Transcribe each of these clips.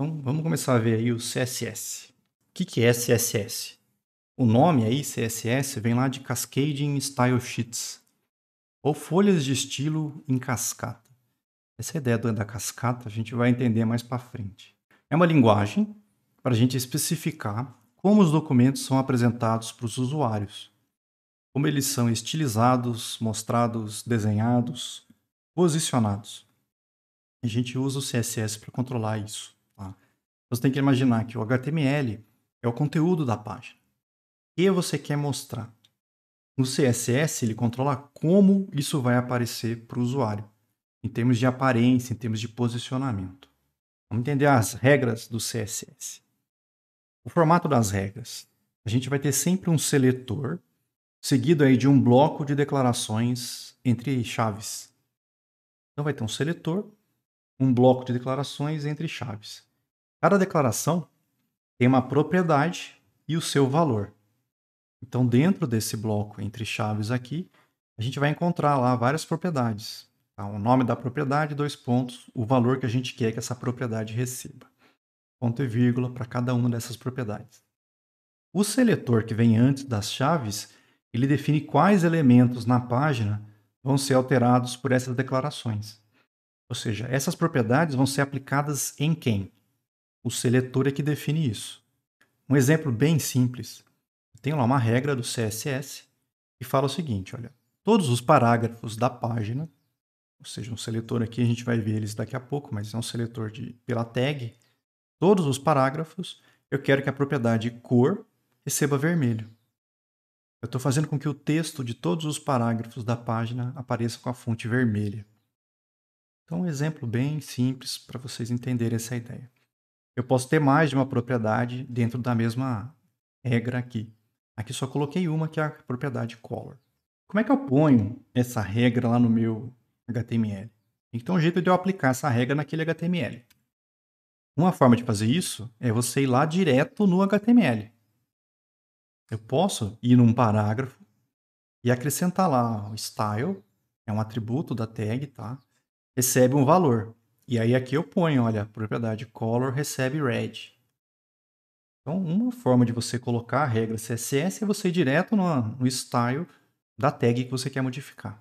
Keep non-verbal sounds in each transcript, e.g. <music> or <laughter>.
Então vamos começar a ver aí o CSS. O que, que é CSS? O nome aí, CSS, vem lá de Cascading Style Sheets, ou folhas de estilo em cascata. Essa é ideia da cascata a gente vai entender mais para frente. É uma linguagem para a gente especificar como os documentos são apresentados para os usuários, como eles são estilizados, mostrados, desenhados, posicionados. A gente usa o CSS para controlar isso você tem que imaginar que o HTML é o conteúdo da página. O que você quer mostrar? No CSS, ele controla como isso vai aparecer para o usuário, em termos de aparência, em termos de posicionamento. Vamos entender as regras do CSS. O formato das regras. A gente vai ter sempre um seletor, seguido aí de um bloco de declarações entre chaves. Então vai ter um seletor, um bloco de declarações entre chaves. Cada declaração tem uma propriedade e o seu valor. Então, dentro desse bloco entre chaves aqui, a gente vai encontrar lá várias propriedades. Tá? O nome da propriedade, dois pontos, o valor que a gente quer que essa propriedade receba. Ponto e vírgula para cada uma dessas propriedades. O seletor que vem antes das chaves, ele define quais elementos na página vão ser alterados por essas declarações. Ou seja, essas propriedades vão ser aplicadas em quem? O seletor é que define isso. Um exemplo bem simples. Tenho lá uma regra do CSS que fala o seguinte, olha, todos os parágrafos da página, ou seja, um seletor aqui, a gente vai ver eles daqui a pouco, mas é um seletor de, pela tag, todos os parágrafos, eu quero que a propriedade cor receba vermelho. Eu estou fazendo com que o texto de todos os parágrafos da página apareça com a fonte vermelha. Então, um exemplo bem simples para vocês entenderem essa ideia. Eu posso ter mais de uma propriedade dentro da mesma regra aqui. Aqui só coloquei uma, que é a propriedade color. Como é que eu ponho essa regra lá no meu HTML? Então, o jeito de eu aplicar essa regra naquele HTML. Uma forma de fazer isso é você ir lá direto no HTML. Eu posso ir num parágrafo e acrescentar lá o style, é um atributo da tag, tá? Recebe um valor. E aí aqui eu ponho, olha, propriedade color recebe red. Então, uma forma de você colocar a regra CSS é você ir direto no, no style da tag que você quer modificar.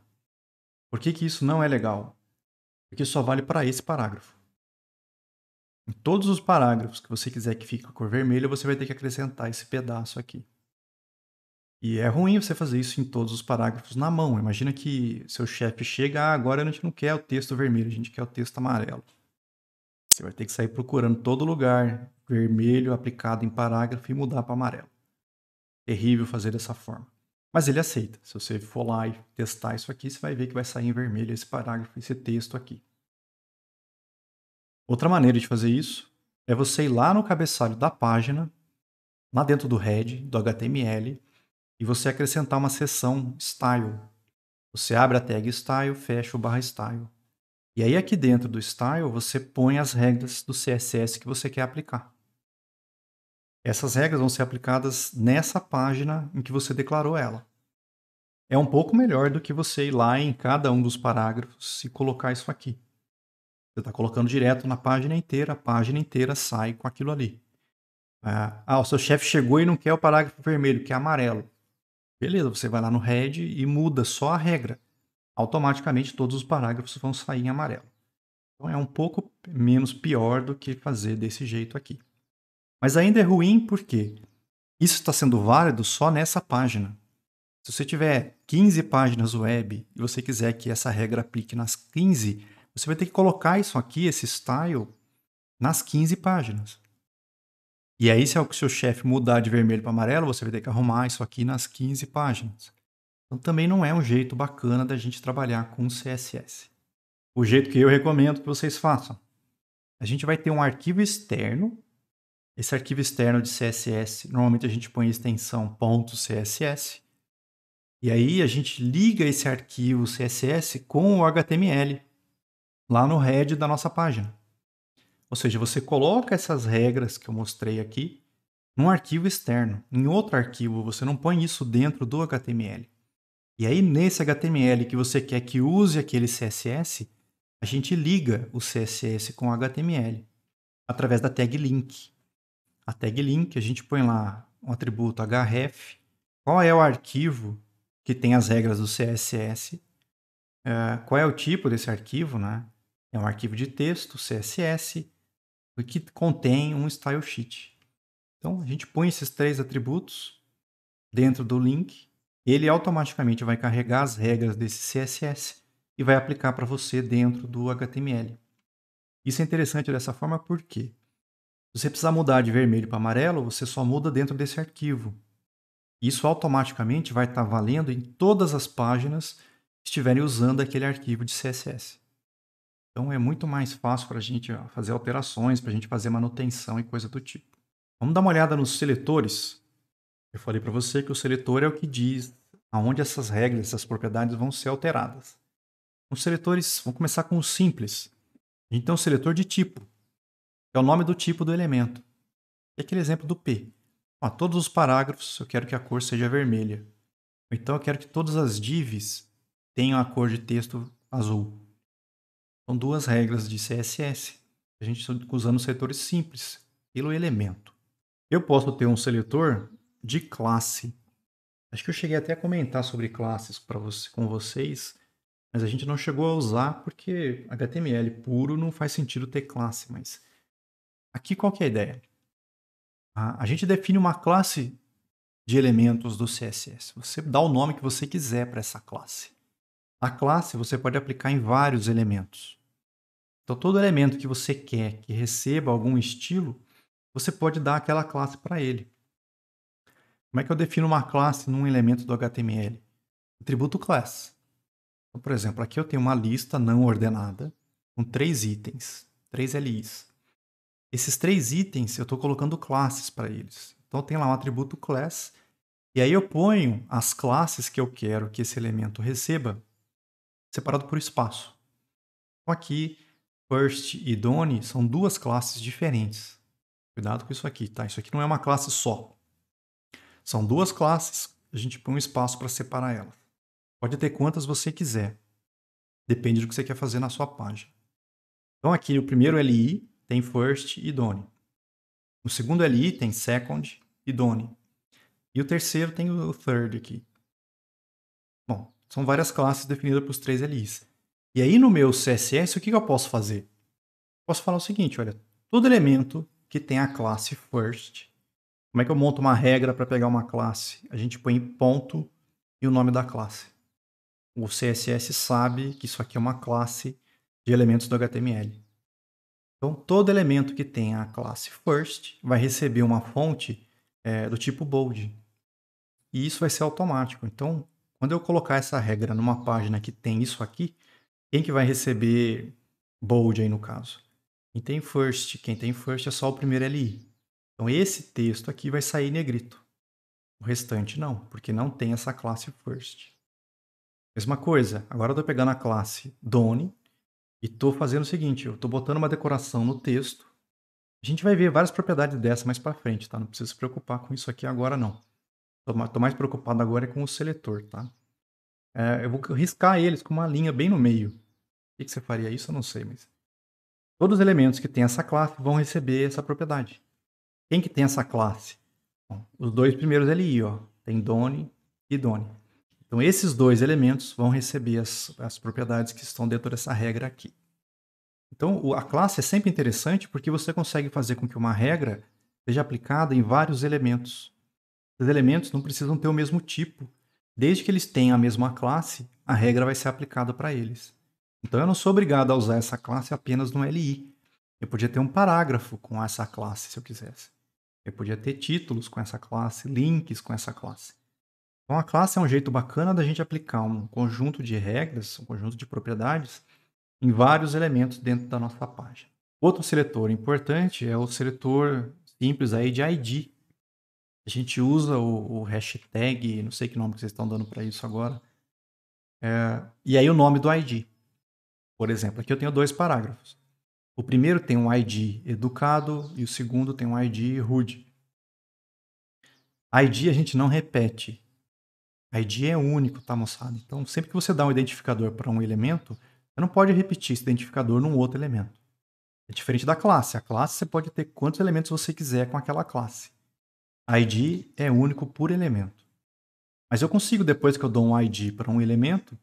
Por que, que isso não é legal? Porque só vale para esse parágrafo. Em todos os parágrafos que você quiser que fique com a cor vermelha, você vai ter que acrescentar esse pedaço aqui. E é ruim você fazer isso em todos os parágrafos na mão. Imagina que seu chefe chega, ah, agora a gente não quer o texto vermelho, a gente quer o texto amarelo. Você vai ter que sair procurando todo lugar vermelho aplicado em parágrafo e mudar para amarelo. Terrível fazer dessa forma. Mas ele aceita. Se você for lá e testar isso aqui, você vai ver que vai sair em vermelho esse parágrafo, esse texto aqui. Outra maneira de fazer isso é você ir lá no cabeçalho da página, lá dentro do head, do HTML, e você acrescentar uma seção style. Você abre a tag style, fecha o barra style. E aí aqui dentro do style você põe as regras do CSS que você quer aplicar. Essas regras vão ser aplicadas nessa página em que você declarou ela. É um pouco melhor do que você ir lá em cada um dos parágrafos e colocar isso aqui. Você está colocando direto na página inteira, a página inteira sai com aquilo ali. Ah, ah o seu chefe chegou e não quer o parágrafo vermelho, quer é amarelo. Beleza, você vai lá no head e muda só a regra. Automaticamente todos os parágrafos vão sair em amarelo. Então é um pouco menos pior do que fazer desse jeito aqui. Mas ainda é ruim porque isso está sendo válido só nessa página. Se você tiver 15 páginas web e você quiser que essa regra aplique nas 15, você vai ter que colocar isso aqui, esse style, nas 15 páginas. E aí, se é o que seu chefe mudar de vermelho para amarelo, você vai ter que arrumar isso aqui nas 15 páginas. Então, também não é um jeito bacana da gente trabalhar com CSS. O jeito que eu recomendo que vocês façam. A gente vai ter um arquivo externo. Esse arquivo externo de CSS, normalmente a gente põe a extensão .css. E aí a gente liga esse arquivo CSS com o HTML lá no head da nossa página. Ou seja, você coloca essas regras que eu mostrei aqui num arquivo externo, em outro arquivo, você não põe isso dentro do HTML. E aí, nesse HTML que você quer que use aquele CSS, a gente liga o CSS com o HTML através da tag link. A tag link, a gente põe lá um atributo href, qual é o arquivo que tem as regras do CSS, eh, qual é o tipo desse arquivo, né? É um arquivo de texto, CSS, que contém um style sheet. Então a gente põe esses três atributos dentro do link, ele automaticamente vai carregar as regras desse CSS e vai aplicar para você dentro do HTML. Isso é interessante dessa forma porque se você precisar mudar de vermelho para amarelo, você só muda dentro desse arquivo. Isso automaticamente vai estar tá valendo em todas as páginas que estiverem usando aquele arquivo de CSS. Então é muito mais fácil para a gente fazer alterações, para a gente fazer manutenção e coisa do tipo. Vamos dar uma olhada nos seletores. Eu falei para você que o seletor é o que diz aonde essas regras, essas propriedades vão ser alteradas. Os seletores, vamos começar com o simples. Então, o seletor de tipo é o nome do tipo do elemento. E é aquele exemplo do P. Ó, todos os parágrafos eu quero que a cor seja vermelha. Então, eu quero que todas as divs tenham a cor de texto azul. São duas regras de CSS. A gente está usando setores simples pelo elemento. Eu posso ter um seletor de classe. Acho que eu cheguei até a comentar sobre classes para você, com vocês, mas a gente não chegou a usar porque HTML puro não faz sentido ter classe, mas aqui qual que é a ideia? A, a gente define uma classe de elementos do CSS. Você dá o nome que você quiser para essa classe. A classe você pode aplicar em vários elementos. Então, todo elemento que você quer que receba algum estilo, você pode dar aquela classe para ele. Como é que eu defino uma classe num elemento do HTML? Atributo class. Então, por exemplo, aqui eu tenho uma lista não ordenada com três itens, três LIs. Esses três itens eu estou colocando classes para eles. Então tem lá um atributo class e aí eu ponho as classes que eu quero que esse elemento receba separado por espaço. Então aqui First e Done são duas classes diferentes. Cuidado com isso aqui, tá? Isso aqui não é uma classe só. São duas classes, a gente põe um espaço para separar elas. Pode ter quantas você quiser. Depende do que você quer fazer na sua página. Então aqui o primeiro LI tem first e done. O segundo LI tem second e done. E o terceiro tem o third aqui. Bom, são várias classes definidas para os três LIs. E aí no meu CSS, o que, eu posso fazer? Posso falar o seguinte, olha, todo elemento que tem a classe first, como é que eu monto uma regra para pegar uma classe? A gente põe ponto e o nome da classe. O CSS sabe que isso aqui é uma classe de elementos do HTML. Então, todo elemento que tem a classe first vai receber uma fonte é, do tipo bold. E isso vai ser automático. Então, quando eu colocar essa regra numa página que tem isso aqui, quem que vai receber bold aí no caso? Quem tem first, quem tem first é só o primeiro LI. Então esse texto aqui vai sair negrito. O restante não, porque não tem essa classe first. Mesma coisa, agora eu estou pegando a classe Done e estou fazendo o seguinte, eu estou botando uma decoração no texto. A gente vai ver várias propriedades dessa mais para frente, tá? Não precisa se preocupar com isso aqui agora não. Estou mais preocupado agora é com o seletor, tá? É, eu vou riscar eles com uma linha bem no meio. O que, que você faria isso? Eu não sei, mas. Todos os elementos que têm essa classe vão receber essa propriedade. Quem que tem essa classe? Bom, os dois primeiros ali, ó. Tem Doni e Doni. Então, esses dois elementos vão receber as, as propriedades que estão dentro dessa regra aqui. Então, a classe é sempre interessante porque você consegue fazer com que uma regra seja aplicada em vários elementos. Os elementos não precisam ter o mesmo tipo, Desde que eles tenham a mesma classe, a regra vai ser aplicada para eles. Então eu não sou obrigado a usar essa classe apenas no LI. Eu podia ter um parágrafo com essa classe se eu quisesse. Eu podia ter títulos com essa classe, links com essa classe. Então a classe é um jeito bacana da gente aplicar um conjunto de regras, um conjunto de propriedades em vários elementos dentro da nossa página. Outro seletor importante é o seletor simples aí de ID, a gente usa o, o hashtag, não sei que nome que vocês estão dando para isso agora. É, e aí o nome do ID. Por exemplo, aqui eu tenho dois parágrafos. O primeiro tem um ID educado e o segundo tem um ID rude. ID a gente não repete. ID é único, tá, moçada? Então, sempre que você dá um identificador para um elemento, você não pode repetir esse identificador num outro elemento. É diferente da classe. A classe você pode ter quantos elementos você quiser com aquela classe. ID é único por elemento. Mas eu consigo, depois que eu dou um ID para um elemento,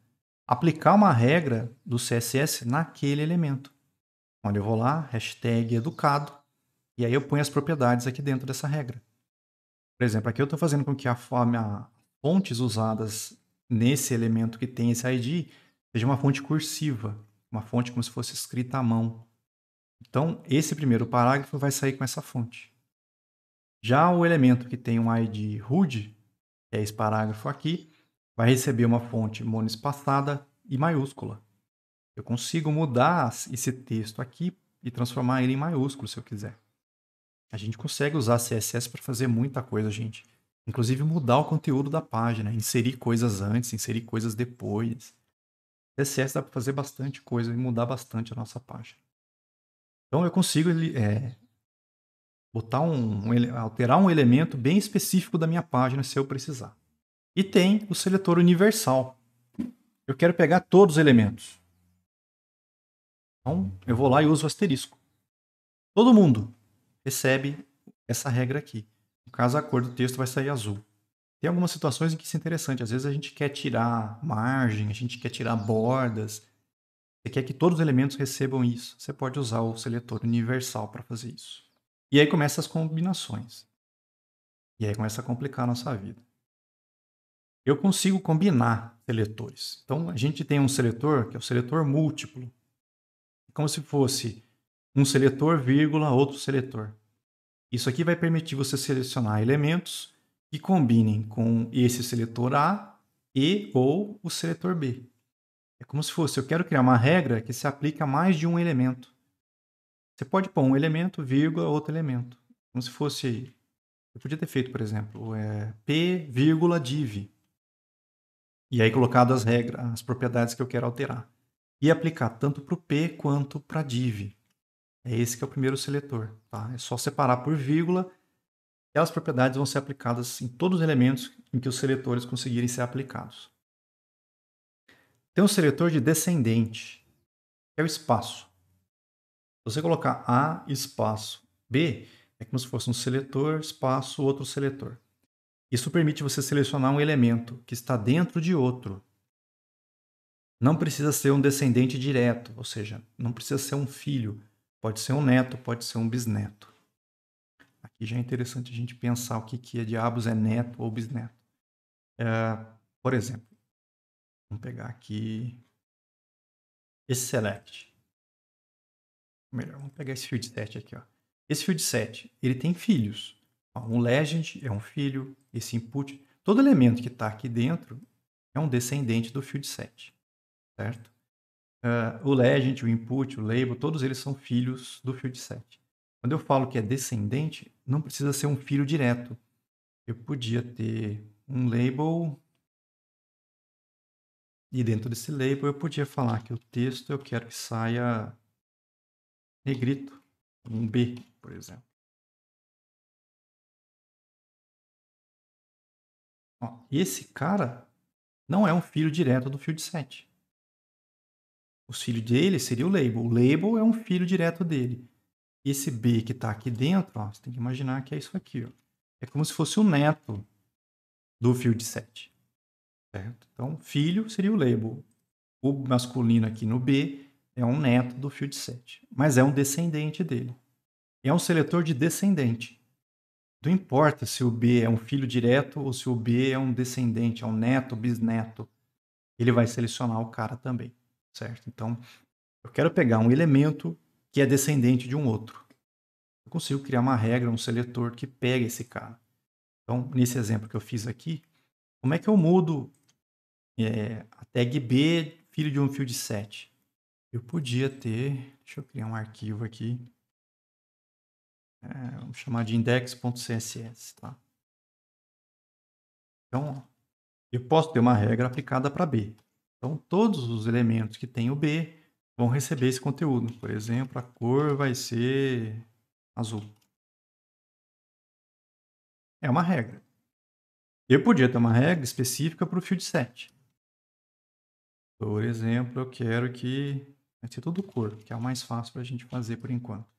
aplicar uma regra do CSS naquele elemento. Olha, eu vou lá, hashtag educado, e aí eu ponho as propriedades aqui dentro dessa regra. Por exemplo, aqui eu estou fazendo com que a, a fontes usadas nesse elemento que tem esse ID seja uma fonte cursiva, uma fonte como se fosse escrita à mão. Então, esse primeiro parágrafo vai sair com essa fonte. Já o elemento que tem um ID root, que é esse parágrafo aqui, vai receber uma fonte monoespaçada e maiúscula. Eu consigo mudar esse texto aqui e transformar ele em maiúsculo se eu quiser. A gente consegue usar CSS para fazer muita coisa, gente. Inclusive mudar o conteúdo da página, inserir coisas antes, inserir coisas depois. CSS dá para fazer bastante coisa e mudar bastante a nossa página. Então eu consigo é, botar um, um, alterar um elemento bem específico da minha página se eu precisar. E tem o seletor universal. Eu quero pegar todos os elementos. Então, eu vou lá e uso o asterisco. Todo mundo recebe essa regra aqui. No caso, a cor do texto vai sair azul. Tem algumas situações em que isso é interessante. Às vezes a gente quer tirar margem, a gente quer tirar bordas. Você quer que todos os elementos recebam isso. Você pode usar o seletor universal para fazer isso. E aí começam as combinações. E aí começa a complicar a nossa vida. Eu consigo combinar seletores. Então a gente tem um seletor que é o seletor múltiplo. É como se fosse um seletor, vírgula, outro seletor. Isso aqui vai permitir você selecionar elementos que combinem com esse seletor A e ou o seletor B. É como se fosse, eu quero criar uma regra que se aplica a mais de um elemento. Você pode pôr um elemento, vírgula, outro elemento. Como se fosse. Eu podia ter feito, por exemplo, é, P, vírgula, div. E aí colocado as regras, as propriedades que eu quero alterar. E aplicar tanto para o P quanto para div. É esse que é o primeiro seletor. Tá? É só separar por vírgula. E as propriedades vão ser aplicadas em todos os elementos em que os seletores conseguirem ser aplicados. Tem um seletor de descendente, que é o espaço você colocar A espaço B, é como se fosse um seletor espaço outro seletor. Isso permite você selecionar um elemento que está dentro de outro. Não precisa ser um descendente direto, ou seja, não precisa ser um filho. Pode ser um neto, pode ser um bisneto. Aqui já é interessante a gente pensar o que, que é diabos é neto ou bisneto. É, por exemplo, vamos pegar aqui esse select melhor, vamos pegar esse field set aqui, ó. Esse field set, ele tem filhos. Um legend é um filho, esse input, todo elemento que está aqui dentro é um descendente do field set, certo? Uh, o legend, o input, o label, todos eles são filhos do field set. Quando eu falo que é descendente, não precisa ser um filho direto. Eu podia ter um label e dentro desse label eu podia falar que o texto eu quero que saia negrito, um B, por exemplo. Ó, esse cara não é um filho direto do field set. O filho dele seria o label. O label é um filho direto dele. Esse B que está aqui dentro, ó, você tem que imaginar que é isso aqui. Ó. É como se fosse o neto do field set. Certo? Então, filho seria o label. O masculino aqui no B é um neto do Field 7, mas é um descendente dele. É um seletor de descendente. Não importa se o B é um filho direto ou se o B é um descendente, é um neto, bisneto. Ele vai selecionar o cara também, certo? Então, eu quero pegar um elemento que é descendente de um outro. Eu consigo criar uma regra, um seletor que pega esse cara. Então, nesse exemplo que eu fiz aqui, como é que eu mudo é, a tag B, filho de um field set? Eu podia ter, deixa eu criar um arquivo aqui, é, vamos chamar de index.css, tá? Então, eu posso ter uma regra aplicada para B. Então, todos os elementos que tem o B vão receber esse conteúdo. Por exemplo, a cor vai ser azul. É uma regra. Eu podia ter uma regra específica para o field set. Por exemplo, eu quero que Vai ser tudo cor, que é o mais fácil para a gente fazer por enquanto.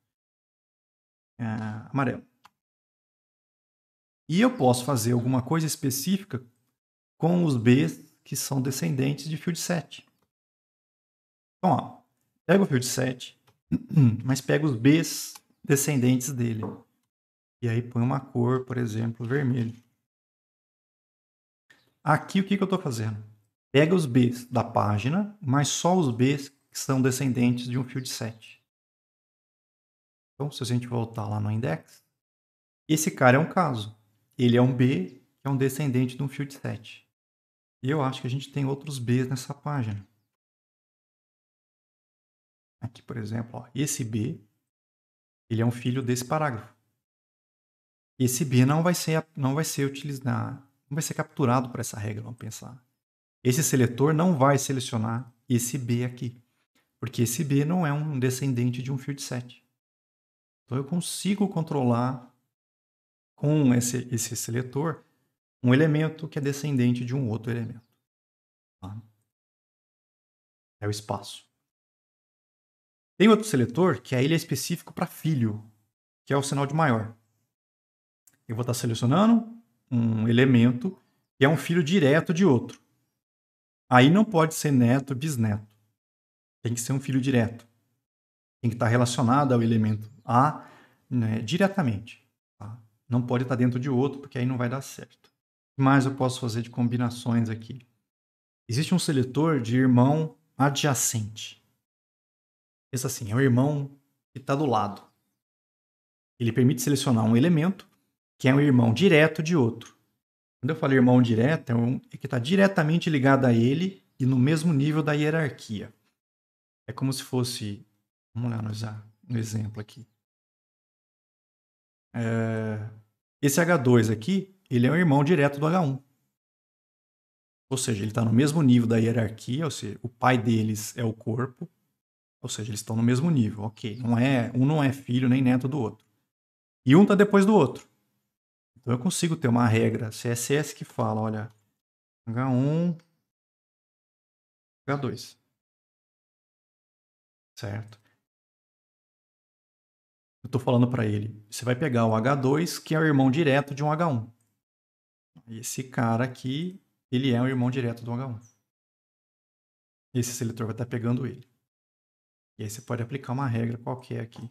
É, amarelo. E eu posso fazer alguma coisa específica com os Bs que são descendentes de field set. Então, ó, pega o field set, <clears throat> mas pega os Bs descendentes dele. E aí põe uma cor, por exemplo, vermelho. Aqui o que, que eu estou fazendo? Pega os Bs da página, mas só os Bs que são descendentes de um field 7. Então, se a gente voltar lá no index, esse cara é um caso. Ele é um B, que é um descendente de um field 7. E eu acho que a gente tem outros Bs nessa página. Aqui, por exemplo, ó, esse B, ele é um filho desse parágrafo. Esse B não vai ser, não vai ser utilizado, não vai ser capturado para essa regra, vamos pensar. Esse seletor não vai selecionar esse B aqui. Porque esse B não é um descendente de um field set. Então eu consigo controlar com esse, esse seletor um elemento que é descendente de um outro elemento. Tá? É o espaço. Tem outro seletor que aí ele é específico para filho, que é o sinal de maior. Eu vou estar selecionando um elemento que é um filho direto de outro. Aí não pode ser neto, bisneto tem que ser um filho direto. Tem que estar relacionado ao elemento A né, diretamente. Tá? Não pode estar dentro de outro, porque aí não vai dar certo. O que mais eu posso fazer de combinações aqui? Existe um seletor de irmão adjacente. Pensa assim, é o irmão que está do lado. Ele permite selecionar um elemento que é um irmão direto de outro. Quando eu falo irmão direto, é, um, é que está diretamente ligado a ele e no mesmo nível da hierarquia. É como se fosse. Vamos lá usar um exemplo aqui. É, esse H2 aqui, ele é um irmão direto do H1. Ou seja, ele está no mesmo nível da hierarquia, ou seja, o pai deles é o corpo, ou seja, eles estão no mesmo nível, ok. Não é, um não é filho nem neto do outro. E um está depois do outro. Então eu consigo ter uma regra CSS é que fala, olha, H1, H2 certo? Eu estou falando para ele, você vai pegar o H2, que é o irmão direto de um H1. Esse cara aqui, ele é o irmão direto do H1. Esse seletor vai estar tá pegando ele. E aí você pode aplicar uma regra qualquer aqui.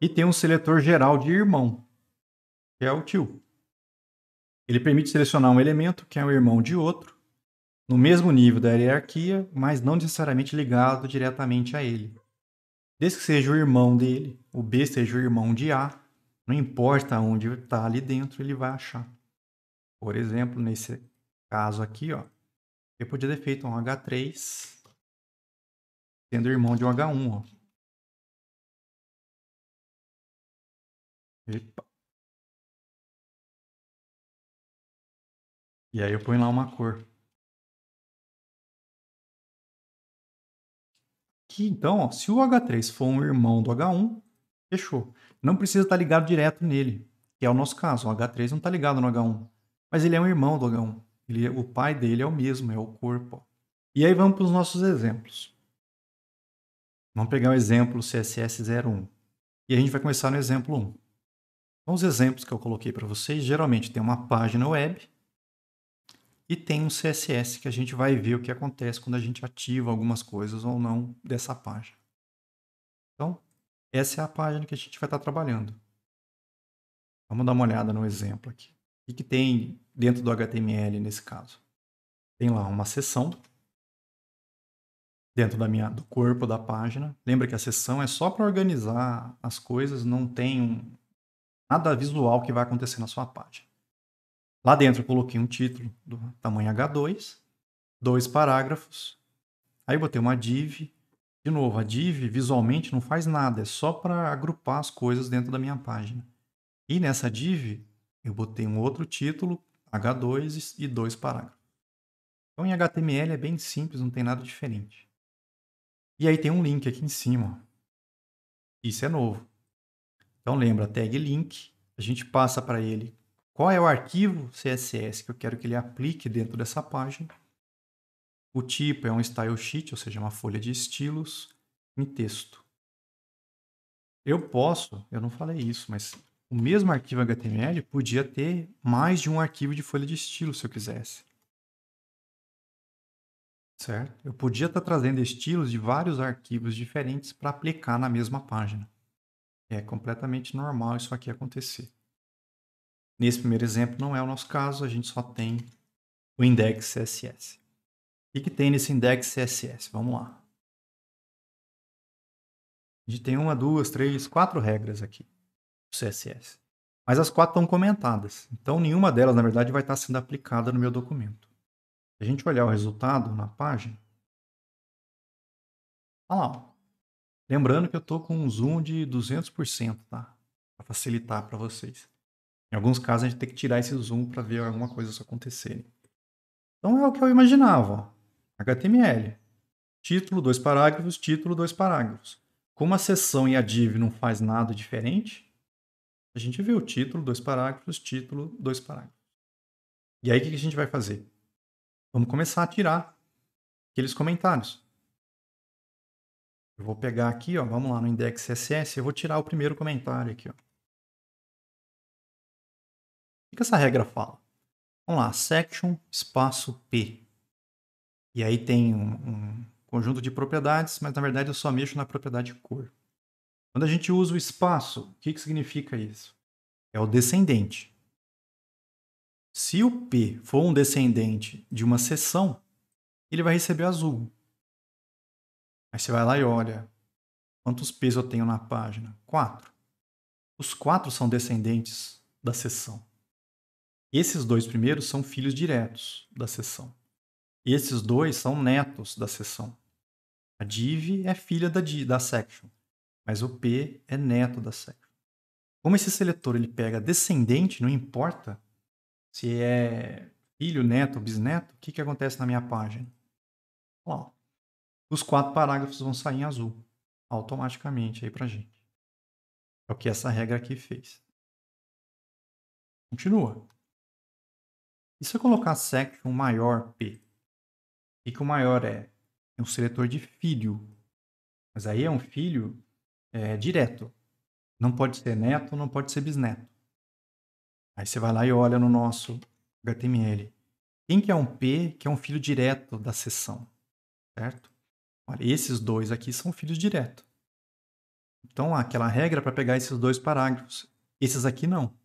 E tem um seletor geral de irmão, que é o tio. Ele permite selecionar um elemento que é o irmão de outro, no mesmo nível da hierarquia, mas não necessariamente ligado diretamente a ele. Desde que seja o irmão dele, o B seja o irmão de A, não importa onde está ali dentro, ele vai achar. Por exemplo, nesse caso aqui, ó, eu podia ter feito um H3 sendo irmão de um H1. Ó. Epa. E aí eu ponho lá uma cor. Aqui, então, ó, se o H3 for um irmão do H1, fechou. Não precisa estar tá ligado direto nele, que é o nosso caso. O H3 não está ligado no H1, mas ele é um irmão do H1. Ele, o pai dele é o mesmo, é o corpo. E aí vamos para os nossos exemplos. Vamos pegar o exemplo CSS01. E a gente vai começar no exemplo 1. Então, os exemplos que eu coloquei para vocês, geralmente tem uma página web, e tem um CSS que a gente vai ver o que acontece quando a gente ativa algumas coisas ou não dessa página. Então, essa é a página que a gente vai estar trabalhando. Vamos dar uma olhada no exemplo aqui. O que tem dentro do HTML nesse caso? Tem lá uma seção dentro da minha, do corpo da página. Lembra que a seção é só para organizar as coisas, não tem um, nada visual que vai acontecer na sua página. Lá dentro eu coloquei um título do tamanho H2, dois parágrafos. Aí eu botei uma div. De novo, a div visualmente não faz nada, é só para agrupar as coisas dentro da minha página. E nessa div eu botei um outro título, H2 e dois parágrafos. Então em HTML é bem simples, não tem nada diferente. E aí tem um link aqui em cima. Isso é novo. Então lembra, tag link, a gente passa para ele qual é o arquivo CSS que eu quero que ele aplique dentro dessa página. O tipo é um style sheet, ou seja, uma folha de estilos em texto. Eu posso, eu não falei isso, mas o mesmo arquivo HTML podia ter mais de um arquivo de folha de estilo se eu quisesse. Certo? Eu podia estar trazendo estilos de vários arquivos diferentes para aplicar na mesma página. É completamente normal isso aqui acontecer. Nesse primeiro exemplo, não é o nosso caso, a gente só tem o index CSS. O que, tem nesse index CSS? Vamos lá. A gente tem uma, duas, três, quatro regras aqui do CSS. Mas as quatro estão comentadas. Então, nenhuma delas, na verdade, vai estar sendo aplicada no meu documento. Se a gente olhar o resultado na página, olha lá. Ó. Lembrando que eu estou com um zoom de 200%, tá? Para facilitar para vocês. Em alguns casos, a gente tem que tirar esse zoom para ver alguma coisa só acontecer. Então é o que eu imaginava. HTML. Título, dois parágrafos, título, dois parágrafos. Como a seção e a div não faz nada diferente, a gente vê o título, dois parágrafos, título, dois parágrafos. E aí o que a gente vai fazer? Vamos começar a tirar aqueles comentários. Eu vou pegar aqui, ó, vamos lá no index CSS, eu vou tirar o primeiro comentário aqui. Ó. O que essa regra fala? Vamos lá, section espaço P. E aí tem um, um conjunto de propriedades, mas na verdade eu só mexo na propriedade cor. Quando a gente usa o espaço, o que, que significa isso? É o descendente. Se o P for um descendente de uma seção, ele vai receber azul. Aí você vai lá e olha. Quantos P's eu tenho na página? Quatro. Os quatro são descendentes da seção. Esses dois primeiros são filhos diretos da seção. Esses dois são netos da seção. A div é filha da, da section, mas o p é neto da section. Como esse seletor ele pega descendente, não importa se é filho, neto, bisneto, o que, que acontece na minha página? Lá, os quatro parágrafos vão sair em azul automaticamente aí para gente. É o que essa regra aqui fez. Continua. E se eu colocar section maior P? E que o maior é? É um seletor de filho. Mas aí é um filho é, direto. Não pode ser neto, não pode ser bisneto. Aí você vai lá e olha no nosso HTML. Quem que é um P que é um filho direto da sessão? Certo? Olha, esses dois aqui são filhos diretos. Então, aquela regra para pegar esses dois parágrafos. Esses aqui não.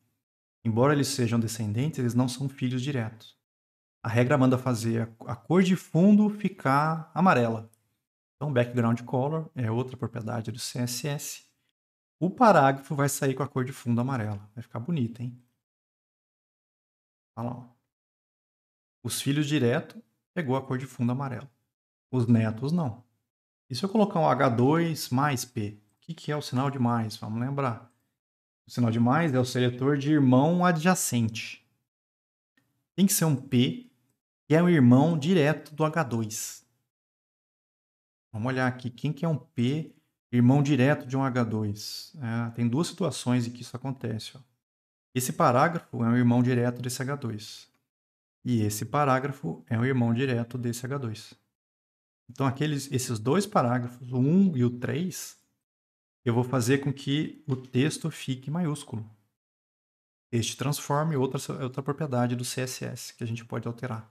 Embora eles sejam descendentes, eles não são filhos diretos. A regra manda fazer a cor de fundo ficar amarela. Então, background color é outra propriedade do CSS. O parágrafo vai sair com a cor de fundo amarela. Vai ficar bonito, hein? Olha lá. Os filhos direto pegou a cor de fundo amarela. Os netos não. E se eu colocar um H2 mais P? O que, que é o sinal de mais? Vamos lembrar. O sinal de mais é o seletor de irmão adjacente. Tem que ser um P, que é o irmão direto do H2. Vamos olhar aqui, quem que é um P irmão direto de um H2? É, tem duas situações em que isso acontece. Ó. Esse parágrafo é um irmão direto desse H2. E esse parágrafo é um irmão direto desse H2. Então, aqueles, esses dois parágrafos, o 1 e o 3, eu vou fazer com que o texto fique maiúsculo. Este transforme outra, outra propriedade do CSS que a gente pode alterar.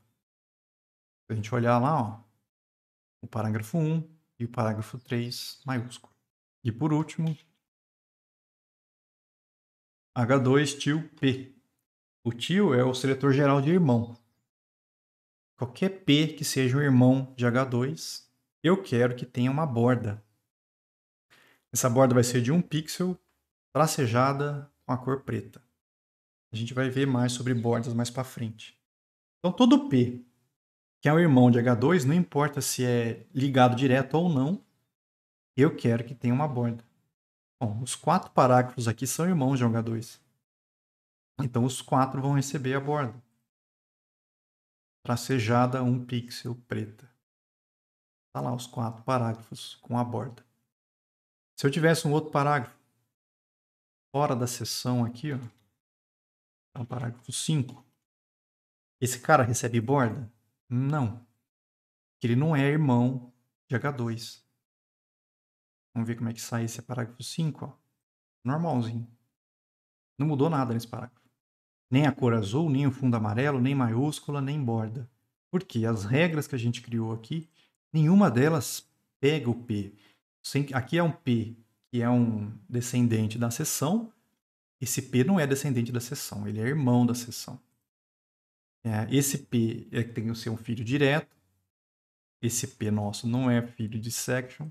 Se a gente olhar lá, ó, o parágrafo 1 e o parágrafo 3 maiúsculo. E por último, H2 tio P. O tio é o seletor geral de irmão. Qualquer P que seja um irmão de H2, eu quero que tenha uma borda essa borda vai ser de 1 pixel, tracejada com a cor preta. A gente vai ver mais sobre bordas mais para frente. Então todo P, que é o irmão de H2, não importa se é ligado direto ou não, eu quero que tenha uma borda. Bom, os quatro parágrafos aqui são irmãos de H2. Então os quatro vão receber a borda. Tracejada 1 um pixel preta. Tá lá os quatro parágrafos com a borda. Se eu tivesse um outro parágrafo fora da sessão aqui, ó, é o parágrafo 5. Esse cara recebe borda? Não. Ele não é irmão de H2. Vamos ver como é que sai esse parágrafo 5, ó. Normalzinho. Não mudou nada nesse parágrafo. Nem a cor azul, nem o fundo amarelo, nem maiúscula, nem borda. Porque as regras que a gente criou aqui, nenhuma delas pega o P aqui é um P que é um descendente da seção. Esse P não é descendente da seção, ele é irmão da seção. É, esse P é que tem que ser um filho direto. Esse P nosso não é filho de section.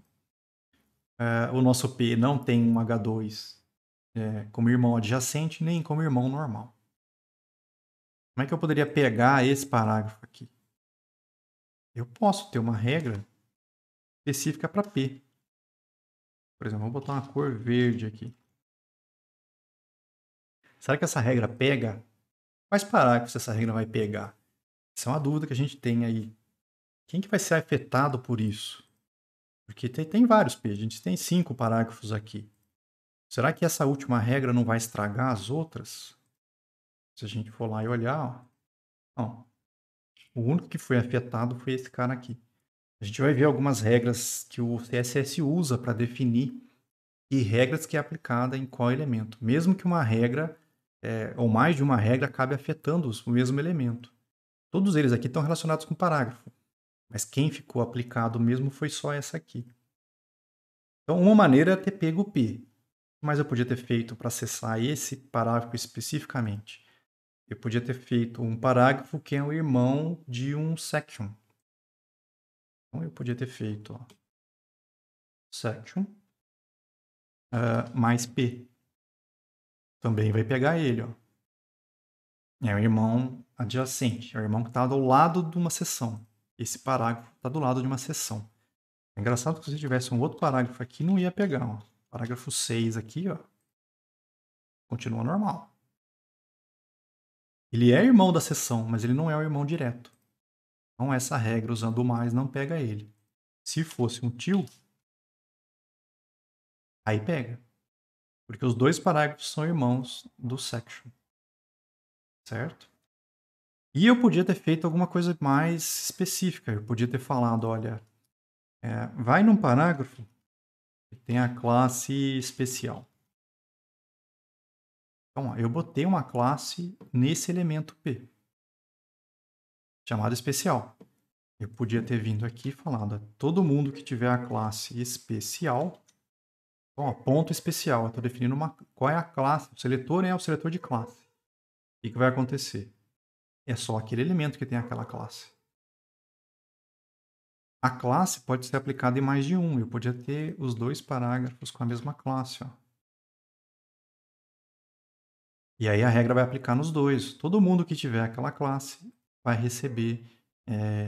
É, o nosso P não tem um H2 é, como irmão adjacente, nem como irmão normal. Como é que eu poderia pegar esse parágrafo aqui? Eu posso ter uma regra específica para P. Por exemplo, vou botar uma cor verde aqui. Será que essa regra pega? Quais parágrafos essa regra vai pegar. Essa é uma dúvida que a gente tem aí. Quem que vai ser afetado por isso? Porque tem, tem vários P, a gente tem cinco parágrafos aqui. Será que essa última regra não vai estragar as outras? Se a gente for lá e olhar, ó, o único que foi afetado foi esse cara aqui a gente vai ver algumas regras que o CSS usa para definir e regras que é aplicada em qual elemento, mesmo que uma regra é, ou mais de uma regra acabe afetando o mesmo elemento. Todos eles aqui estão relacionados com parágrafo, mas quem ficou aplicado mesmo foi só essa aqui. Então, uma maneira é ter pego o P, mas eu podia ter feito para acessar esse parágrafo especificamente. Eu podia ter feito um parágrafo que é o irmão de um section, então, eu podia ter feito ó, section uh, ah, mais p. Também vai pegar ele. Ó. É o irmão adjacente, é o irmão que está do lado de uma seção. Esse parágrafo está do lado de uma seção. É engraçado que se tivesse um outro parágrafo aqui, não ia pegar. Ó. Parágrafo 6 aqui, ó, continua normal. Ele é irmão da seção, mas ele não é o irmão direto. Então, essa regra usando o mais não pega ele. Se fosse um tio, aí pega. Porque os dois parágrafos são irmãos do section. Certo? E eu podia ter feito alguma coisa mais específica. Eu podia ter falado, olha, é, vai num parágrafo que tem a classe especial. Então, ó, eu botei uma classe nesse elemento P chamada especial. Eu podia ter vindo aqui e falado a todo mundo que tiver a classe especial, ó, ponto especial, eu estou definindo uma, qual é a classe, o seletor é o seletor de classe. O que, que vai acontecer? É só aquele elemento que tem aquela classe. A classe pode ser aplicada em mais de um. Eu podia ter os dois parágrafos com a mesma classe. Ó. E aí a regra vai aplicar nos dois. Todo mundo que tiver aquela classe vai receber é,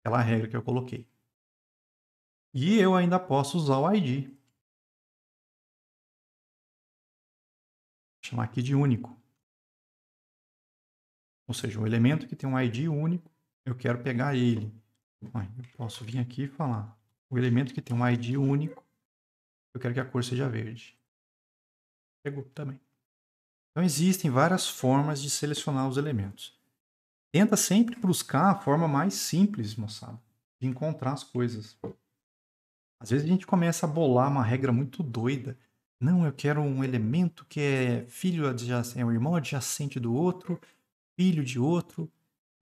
aquela regra que eu coloquei. E eu ainda posso usar o ID. Vou chamar aqui de único. Ou seja, um elemento que tem um ID único, eu quero pegar ele. Eu posso vir aqui e falar. O elemento que tem um ID único, eu quero que a cor seja verde. Pegou também. Então existem várias formas de selecionar os elementos. Tenta sempre buscar a forma mais simples, moçada, de encontrar as coisas. Às vezes a gente começa a bolar uma regra muito doida. Não, eu quero um elemento que é filho adjacente, é um irmão adjacente do outro, filho de outro.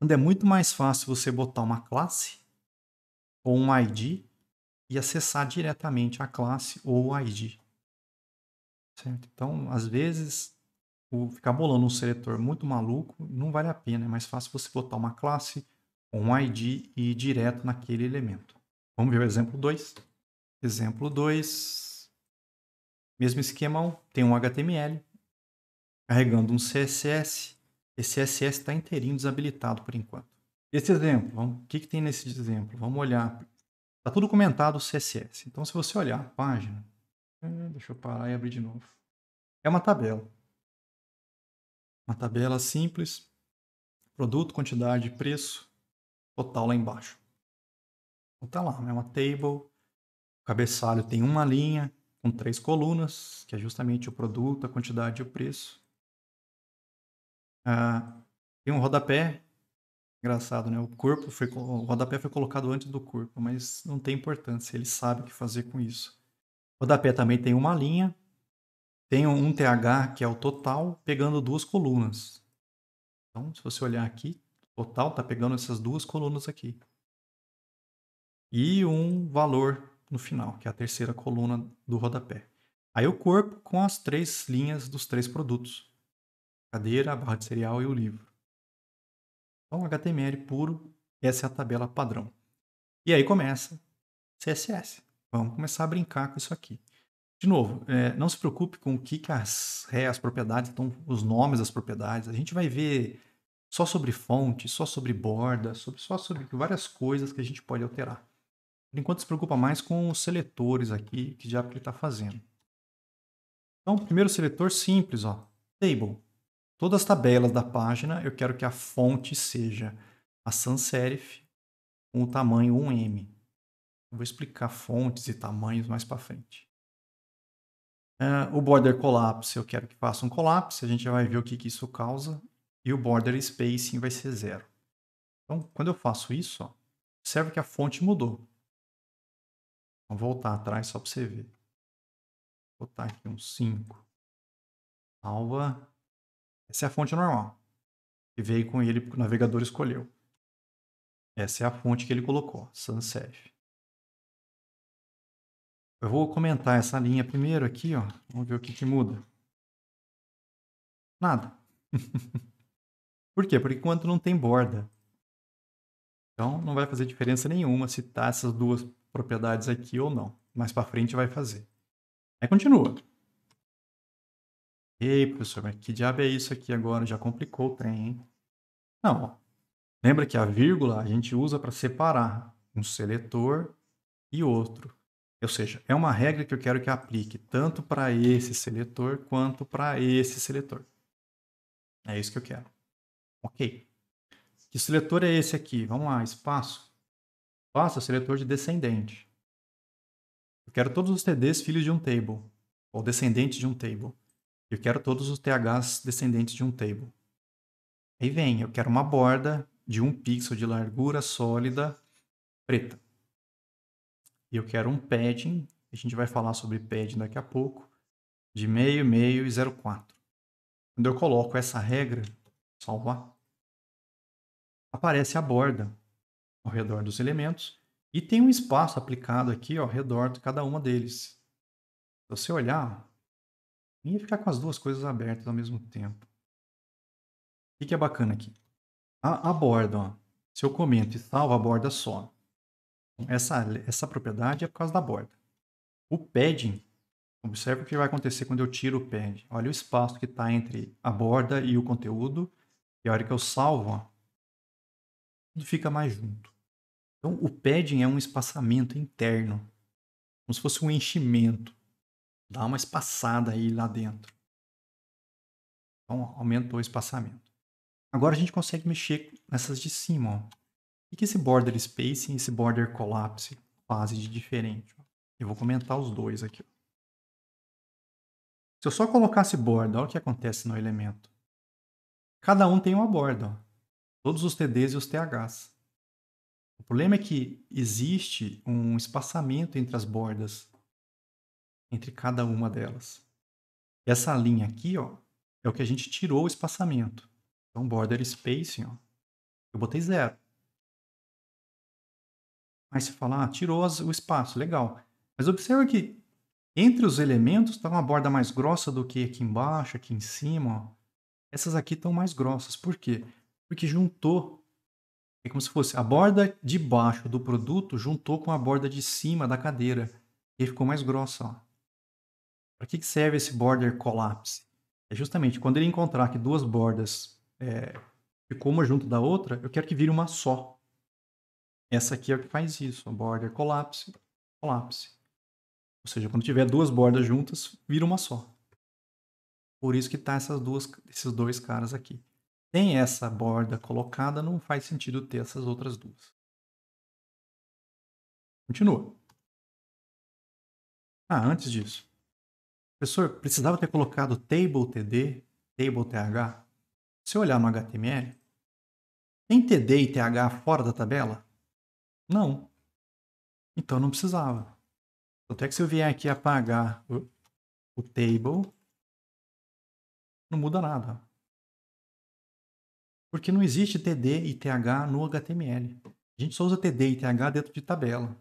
Quando é muito mais fácil você botar uma classe ou um ID e acessar diretamente a classe ou o ID. Certo? Então, às vezes, ficar bolando um seletor muito maluco, não vale a pena. É mais fácil você botar uma classe, um ID e ir direto naquele elemento. Vamos ver o exemplo 2. Exemplo 2. Mesmo esquema, tem um HTML carregando um CSS. Esse CSS está inteirinho desabilitado por enquanto. Esse exemplo, o que, que tem nesse exemplo? Vamos olhar. Está tudo comentado o CSS. Então, se você olhar a página, eh, deixa eu parar e abrir de novo. É uma tabela. Uma tabela simples, produto, quantidade, preço, total lá embaixo. Então tá lá, é né? uma table, o cabeçalho tem uma linha com três colunas, que é justamente o produto, a quantidade e o preço. Ah, tem um rodapé, engraçado, né? O corpo foi o rodapé foi colocado antes do corpo, mas não tem importância, ele sabe o que fazer com isso. O rodapé também tem uma linha tenho um TH que é o total pegando duas colunas. Então, se você olhar aqui, total está pegando essas duas colunas aqui. E um valor no final, que é a terceira coluna do rodapé. Aí o corpo com as três linhas dos três produtos. cadeira, a barra de cereal e o livro. Então, HTML puro, essa é a tabela padrão. E aí começa CSS. Vamos começar a brincar com isso aqui. De novo, é, não se preocupe com o que, que as, é, as propriedades estão, os nomes das propriedades. A gente vai ver só sobre fonte, só sobre borda, sobre, só sobre várias coisas que a gente pode alterar. Por enquanto, se preocupa mais com os seletores aqui, que já ele está fazendo. Então, primeiro seletor simples, ó, table. Todas as tabelas da página, eu quero que a fonte seja a sans serif com o tamanho 1m. Eu vou explicar fontes e tamanhos mais para frente. Uh, o border collapse, eu quero que faça um collapse, a gente vai ver o que, que isso causa. E o border spacing vai ser zero. Então, quando eu faço isso, ó, observe que a fonte mudou. Vou voltar atrás só para você ver. Vou botar aqui um 5. Alva. Essa é a fonte normal. Que veio com ele, porque o navegador escolheu. Essa é a fonte que ele colocou, Sans Serif. Eu vou comentar essa linha primeiro aqui, ó. Vamos ver o que, que muda. Nada. <laughs> Por quê? Porque enquanto não tem borda. Então não vai fazer diferença nenhuma se tá essas duas propriedades aqui ou não. Mais para frente vai fazer. Aí continua. Ei, professor, mas que diabo é isso aqui agora? Já complicou o trem, hein? Não, ó. Lembra que a vírgula a gente usa para separar um seletor e outro. Ou seja, é uma regra que eu quero que aplique tanto para esse seletor quanto para esse seletor. É isso que eu quero. Ok. Que seletor é esse aqui? Vamos lá, espaço. Espaço é seletor de descendente. Eu quero todos os TDs filhos de um table, ou descendentes de um table. Eu quero todos os THs descendentes de um table. Aí vem, eu quero uma borda de um pixel de largura sólida preta eu quero um padding, a gente vai falar sobre padding daqui a pouco, de meio, meio e 0,4. Quando eu coloco essa regra, salvar, aparece a borda ao redor dos elementos e tem um espaço aplicado aqui ó, ao redor de cada uma deles. Se você olhar, ia ficar com as duas coisas abertas ao mesmo tempo. O que, é bacana aqui? A, a borda, ó, se eu comento e salvo, a borda só essa, essa propriedade é por causa da borda. O padding, observe o que vai acontecer quando eu tiro o padding Olha o espaço que está entre a borda e o conteúdo. E a hora que eu salvo, ó, tudo fica mais junto. Então, o padding é um espaçamento interno, como se fosse um enchimento. Dá uma espaçada aí lá dentro. Então, aumentou o espaçamento. Agora a gente consegue mexer nessas de cima. Ó. O que esse border spacing e esse border collapse fazem de diferente? Eu vou comentar os dois aqui. Se eu só colocasse borda, olha o que acontece no elemento. Cada um tem uma borda, todos os TDs e os THs. O problema é que existe um espaçamento entre as bordas, entre cada uma delas. Essa linha aqui ó, é o que a gente tirou o espaçamento. Então, border spacing, ó, eu botei zero. Aí você fala, ah, tirou o espaço, legal. Mas observa que entre os elementos está uma borda mais grossa do que aqui embaixo, aqui em cima. Ó. Essas aqui estão mais grossas. Por quê? Porque juntou. É como se fosse a borda de baixo do produto juntou com a borda de cima da cadeira. E ficou mais grossa. Para que serve esse border collapse? É justamente quando ele encontrar que duas bordas é, ficou uma junto da outra, eu quero que vire uma só. Essa aqui é o que faz isso. A border colapse, colapse. Ou seja, quando tiver duas bordas juntas, vira uma só. Por isso que tá essas duas, esses dois caras aqui. Tem essa borda colocada, não faz sentido ter essas outras duas. Continua. Ah, antes disso. Professor, precisava ter colocado table td, table th? Se eu olhar no HTML, tem td e th fora da tabela? Não. Então não precisava. Até que se eu vier aqui apagar o, o table, não muda nada. Porque não existe TD e TH no HTML. A gente só usa TD e TH dentro de tabela.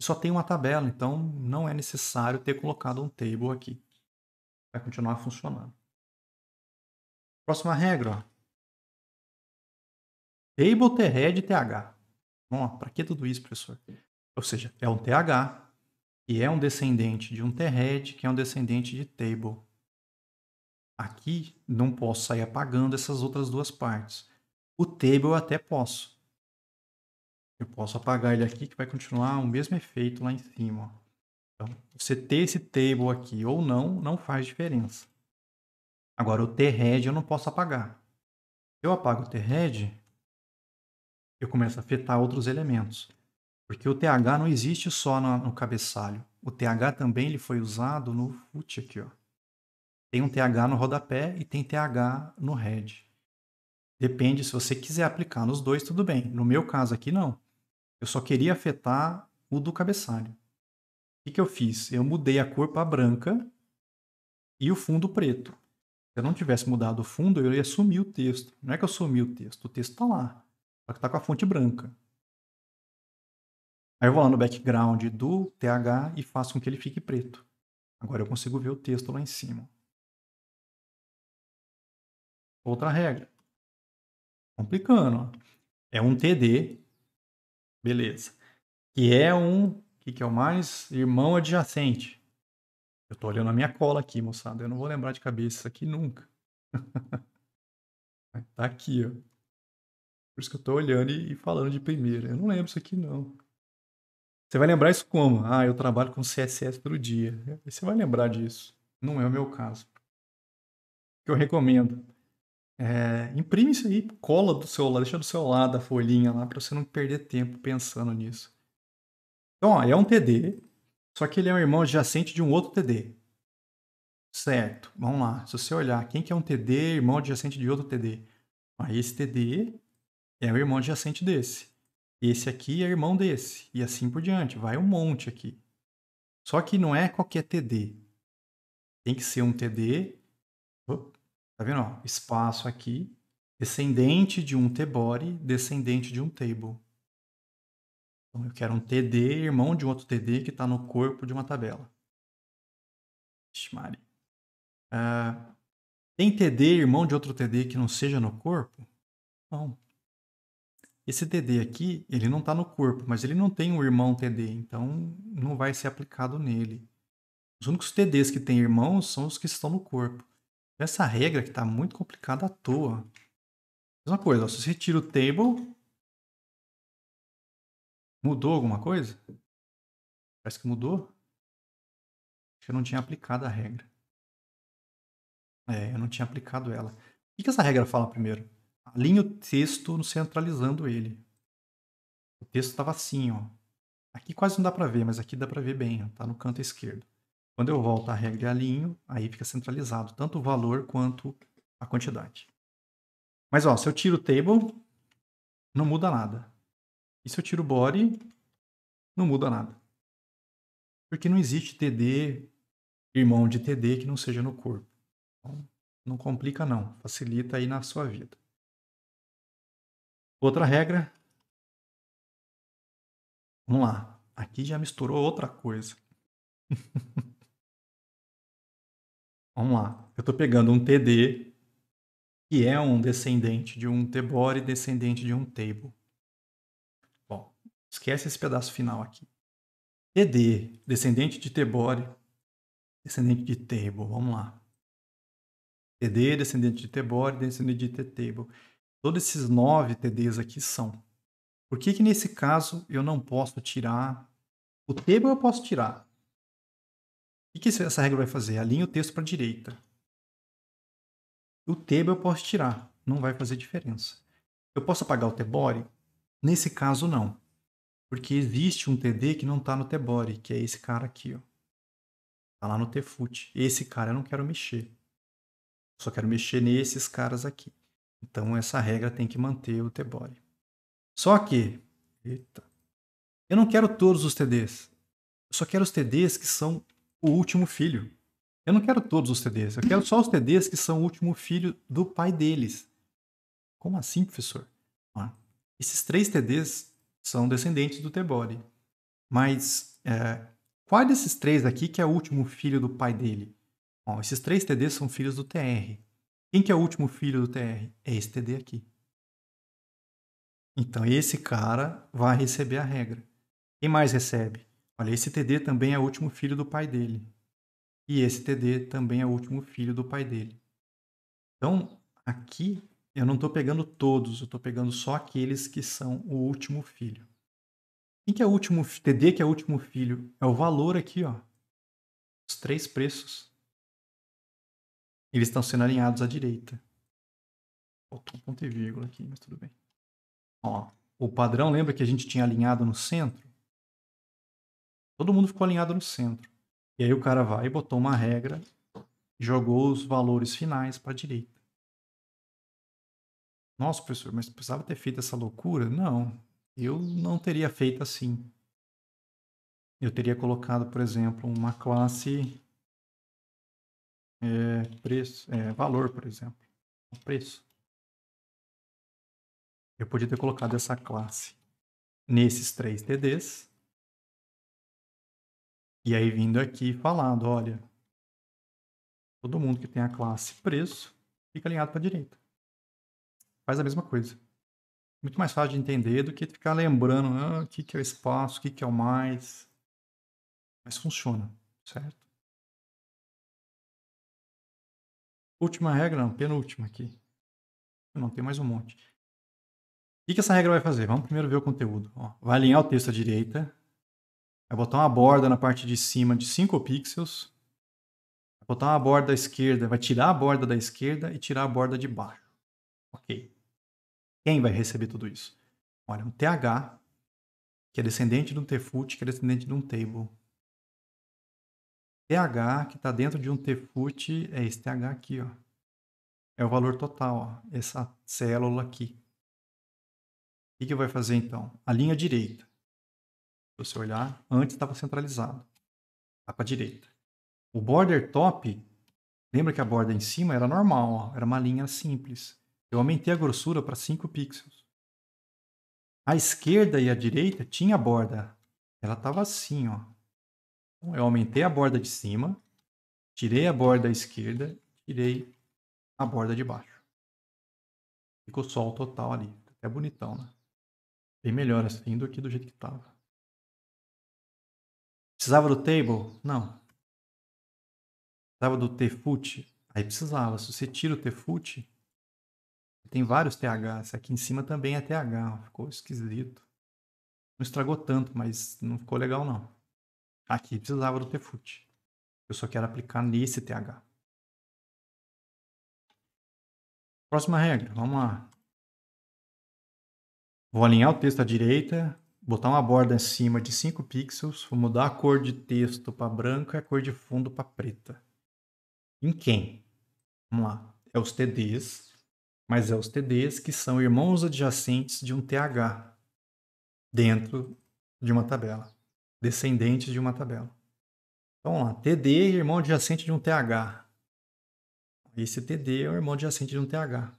Só tem uma tabela, então não é necessário ter colocado um table aqui. Vai continuar funcionando. Próxima regra. Ó. Table, TRED TH. Vamos lá, para que tudo isso, professor? Ou seja, é um TH, que é um descendente de um T-head, que é um descendente de table. Aqui, não posso sair apagando essas outras duas partes. O table eu até posso. Eu posso apagar ele aqui, que vai continuar o mesmo efeito lá em cima. Então, você ter esse table aqui ou não, não faz diferença. Agora, o T-head eu não posso apagar. Se eu apago o T-head, eu começo a afetar outros elementos. Porque o TH não existe só no, no cabeçalho. O TH também ele foi usado no foot aqui. Ó. Tem um TH no rodapé e tem TH no head. Depende, se você quiser aplicar nos dois, tudo bem. No meu caso aqui, não. Eu só queria afetar o do cabeçalho. O que, que eu fiz? Eu mudei a cor para branca e o fundo preto. Se eu não tivesse mudado o fundo, eu ia sumir o texto. Não é que eu sumi o texto, o texto está lá. Só que tá com a fonte branca. Aí eu vou lá no background do TH e faço com que ele fique preto. Agora eu consigo ver o texto lá em cima. Outra regra. Complicando. Ó. É um TD. Beleza. Que é um. O que, que é o mais? Irmão adjacente. Eu estou olhando a minha cola aqui, moçada. Eu não vou lembrar de cabeça isso aqui nunca. Está <laughs> aqui, ó. Por isso que eu tô olhando e, e falando de primeira. Eu não lembro isso aqui, não. Você vai lembrar isso como? Ah, eu trabalho com CSS todo dia. Você vai lembrar disso. Não é o meu caso. O que eu recomendo? É, imprime isso aí, cola do seu lado, deixa do seu lado a folhinha lá para você não perder tempo pensando nisso. Então, ó, é um TD, só que ele é um irmão adjacente de um outro TD. Certo, vamos lá. Se você olhar, quem que é um TD, irmão adjacente de outro TD? Ah, esse TD é o irmão adjacente desse. Esse aqui é irmão desse. E assim por diante. Vai um monte aqui. Só que não é qualquer TD. Tem que ser um TD. Tá vendo? Ó, espaço aqui. Descendente de um T-body, descendente de um table. Então eu quero um TD, irmão de um outro TD que está no corpo de uma tabela. Vixe, Mari. Uh, tem TD, irmão de outro TD que não seja no corpo? Não. Esse TD aqui, ele não está no corpo, mas ele não tem um irmão TD, então não vai ser aplicado nele. Os únicos TDs que têm irmãos são os que estão no corpo. Essa regra que está muito complicada à toa. Mesma coisa, ó, se você retira o table, mudou alguma coisa? Parece que mudou. Acho que eu não tinha aplicado a regra. É, eu não tinha aplicado ela. O que essa regra fala primeiro? alinha o texto centralizando ele. O texto estava assim, ó. Aqui quase não dá para ver, mas aqui dá para ver bem, ó, tá no canto esquerdo. Quando eu volto a regra e alinho, aí fica centralizado tanto o valor quanto a quantidade. Mas ó, se eu tiro o table, não muda nada. E se eu tiro o body, não muda nada. Porque não existe TD, irmão de TD, que não seja no corpo. Então, não complica não, facilita aí na sua vida. Outra regra. Vamos lá. Aqui já misturou outra coisa. <laughs> Vamos lá. Eu estou pegando um TD, que é um descendente de um Tebore, descendente de um table. Bom, esquece esse pedaço final aqui. TD, descendente de Tebore, descendente de table. Vamos lá. TD, descendente de Tebore, descendente de T-table. Todos esses nove TDs aqui são. Por que, que nesse caso eu não posso tirar? O table eu posso tirar. O que, que essa regra vai fazer? Alinha o texto para a direita. O table eu posso tirar. Não vai fazer diferença. Eu posso apagar o tebore? Nesse caso, não. Porque existe um TD que não está no tebore, que é esse cara aqui. Está lá no Tefoot. Esse cara eu não quero mexer. Só quero mexer nesses caras aqui. Então essa regra tem que manter o tbore. Só que, eita, eu não quero todos os TDs. Eu só quero os TDs que são o último filho. Eu não quero todos os TDs. Eu quero só os TDs que são o último filho do pai deles. Como assim, professor? Ah, esses três TDs são descendentes do Tebore. Mas é, qual desses três aqui que é o último filho do pai dele? Bom, esses três TDs são filhos do TR. Quem que é o último filho do TR? É esse TD aqui. Então esse cara vai receber a regra. Quem mais recebe? Olha, esse TD também é o último filho do pai dele. E esse TD também é o último filho do pai dele. Então, aqui eu não estou pegando todos, eu estou pegando só aqueles que são o último filho. Quem que é o último TD que é o último filho? É o valor aqui, ó. Os três preços eles estão sendo alinhados à direita. Faltou um ponto e vírgula aqui, mas tudo bem. Ó, o padrão, lembra que a gente tinha alinhado no centro? Todo mundo ficou alinhado no centro. E aí o cara vai e botou uma regra e jogou os valores finais para a direita. Nossa, professor, mas precisava ter feito essa loucura? Não, eu não teria feito assim. Eu teria colocado, por exemplo, uma classe é, preço, é, valor, por exemplo. Preço. Eu podia ter colocado essa classe nesses três TDs. E aí vindo aqui falando, olha, todo mundo que tem a classe preço fica alinhado para a direita. Faz a mesma coisa. Muito mais fácil de entender do que ficar lembrando ah, o que, que é o espaço, o que, que é o mais. Mas funciona, certo? Última regra, não, penúltima aqui. Não, tem mais um monte. O que, essa regra vai fazer? Vamos primeiro ver o conteúdo. Ó, vai alinhar o texto à direita, vai botar uma borda na parte de cima de 5 pixels, vai botar uma borda à esquerda, vai tirar a borda da esquerda e tirar a borda de baixo. Ok. Quem vai receber tudo isso? Olha, um TH, que é descendente de um TFUT, que é descendente de um table. TH que está dentro de um TFUT é esse TH aqui, ó. É o valor total, ó, essa célula aqui. O que, que vai fazer então? A linha direita. Se você olhar, antes estava centralizado. Está para a direita. O border top, lembra que a borda em cima era normal, ó, era uma linha simples. Eu aumentei a grossura para 5 pixels. A esquerda e a direita tinha borda. Ela estava assim, ó, então, eu aumentei a borda de cima, tirei a borda esquerda, tirei a borda de baixo. Ficou só o total ali. Tá até bonitão, né? Bem melhor assim do que do jeito que tava. Precisava do table? Não. Precisava do tfoot? Aí precisava. Se você tira o tfoot, tem vários TH. Esse aqui em cima também é TH. Ficou esquisito. Não estragou tanto, mas não ficou legal não. Aqui precisava do TFUT. Eu só quero aplicar nesse TH. Próxima regra, vamos lá. Vou alinhar o texto à direita, botar uma borda em cima de 5 pixels, vou mudar a cor de texto para branca e a cor de fundo para preta. Em quem? Vamos lá. É os TDs, mas é os TDs que são irmãos adjacentes de um TH dentro de uma tabela descendentes de uma tabela. Então, vamos lá. TD é irmão adjacente de um TH. Esse TD é o irmão adjacente de um TH.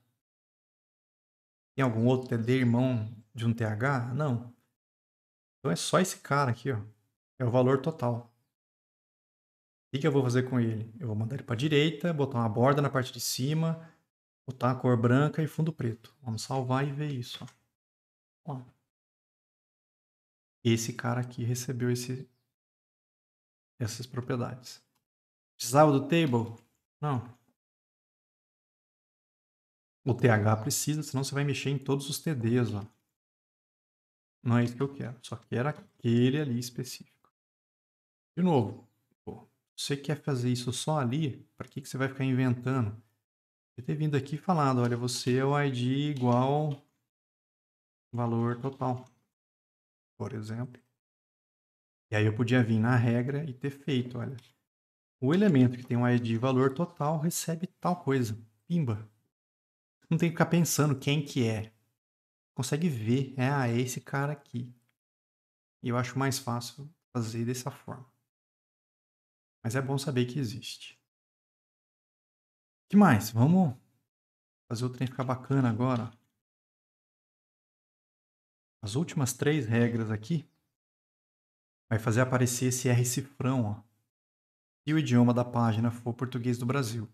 Tem algum outro TD é irmão de um TH? Não. Então é só esse cara aqui, ó. É o valor total. O que, eu vou fazer com ele? Eu vou mandar ele para a direita, botar uma borda na parte de cima, botar a cor branca e fundo preto. Vamos salvar e ver isso. Ó esse cara aqui recebeu esse, essas propriedades. Precisava do table? Não. O TH precisa, senão você vai mexer em todos os TDs ó Não é isso que eu quero. Só quero aquele ali específico. De novo, pô, você quer fazer isso só ali? Para que, que você vai ficar inventando? Eu ter vindo aqui falado, olha, você é o ID igual valor total por exemplo. E aí eu podia vir na regra e ter feito, olha. O elemento que tem um ID valor total recebe tal coisa. Pimba. Não tem que ficar pensando quem que é. Consegue ver, é, ah, é esse cara aqui. E eu acho mais fácil fazer dessa forma. Mas é bom saber que existe. O que mais? Vamos fazer o trem ficar bacana agora as últimas três regras aqui, vai fazer aparecer esse R cifrão, ó. Se o idioma da página for português do Brasil.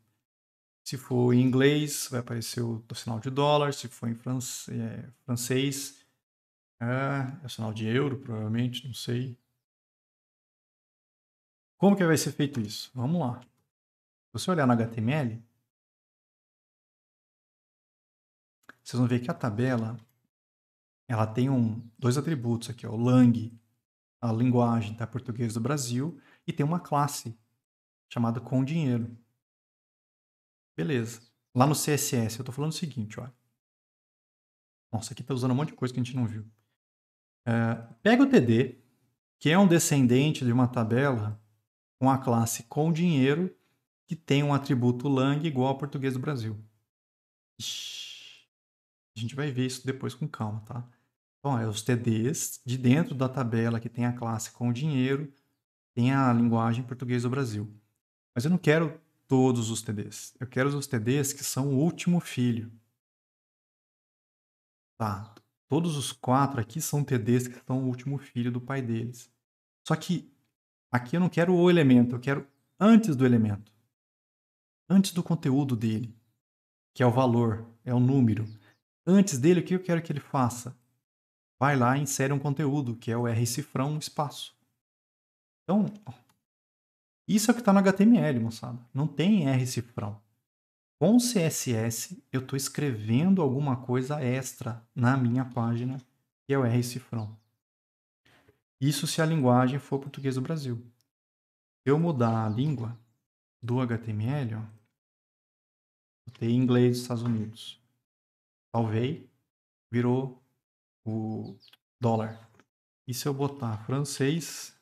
Se for em inglês, vai aparecer o, o sinal de dólar. Se for em france, é, francês, é, é o sinal de euro, provavelmente, não sei. Como que vai ser feito isso? Vamos lá. Se você olhar no HTML, vocês vão ver que a tabela ela tem um, dois atributos aqui, ó, o Lang, a linguagem tá, português do Brasil, e tem uma classe chamada com dinheiro. Beleza. Lá no CSS, eu estou falando o seguinte, olha. Nossa, aqui está usando um monte de coisa que a gente não viu. É, pega o TD, que é um descendente de uma tabela com a classe com dinheiro, que tem um atributo lang igual ao português do Brasil. Ixi. A gente vai ver isso depois com calma, tá? Então, é os TDs de dentro da tabela que tem a classe com o dinheiro, tem a linguagem português do Brasil. Mas eu não quero todos os TDs. Eu quero os TDs que são o último filho. Tá. Todos os quatro aqui são TDs que são o último filho do pai deles. Só que aqui eu não quero o elemento, eu quero antes do elemento. Antes do conteúdo dele, que é o valor, é o número. Antes dele, o que eu quero que ele faça? Vai lá e insere um conteúdo, que é o rcifrão um espaço. Então, isso é o que está no HTML, moçada. Não tem rcifrão. Com CSS, eu estou escrevendo alguma coisa extra na minha página, que é o rcifrão. Isso se a linguagem for português do Brasil. Se eu mudar a língua do HTML, ó, eu tenho inglês dos Estados Unidos salvei, virou o dólar. E se eu botar francês.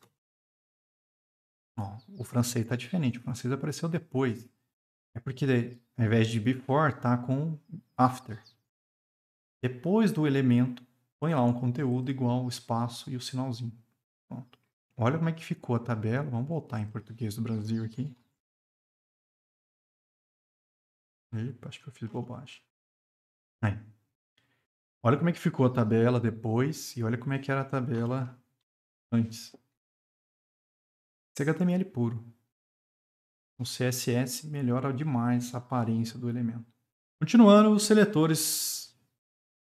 Ó, o francês está diferente. O francês apareceu depois. É porque né, ao invés de before, tá com after. Depois do elemento, põe lá um conteúdo igual o espaço e o sinalzinho. Pronto. Olha como é que ficou a tabela. Vamos voltar em português do Brasil aqui. Epa, acho que eu fiz bobagem. Aí. Olha como é que ficou a tabela depois e olha como é que era a tabela antes. HTML puro. O CSS melhora demais a aparência do elemento. Continuando, os seletores.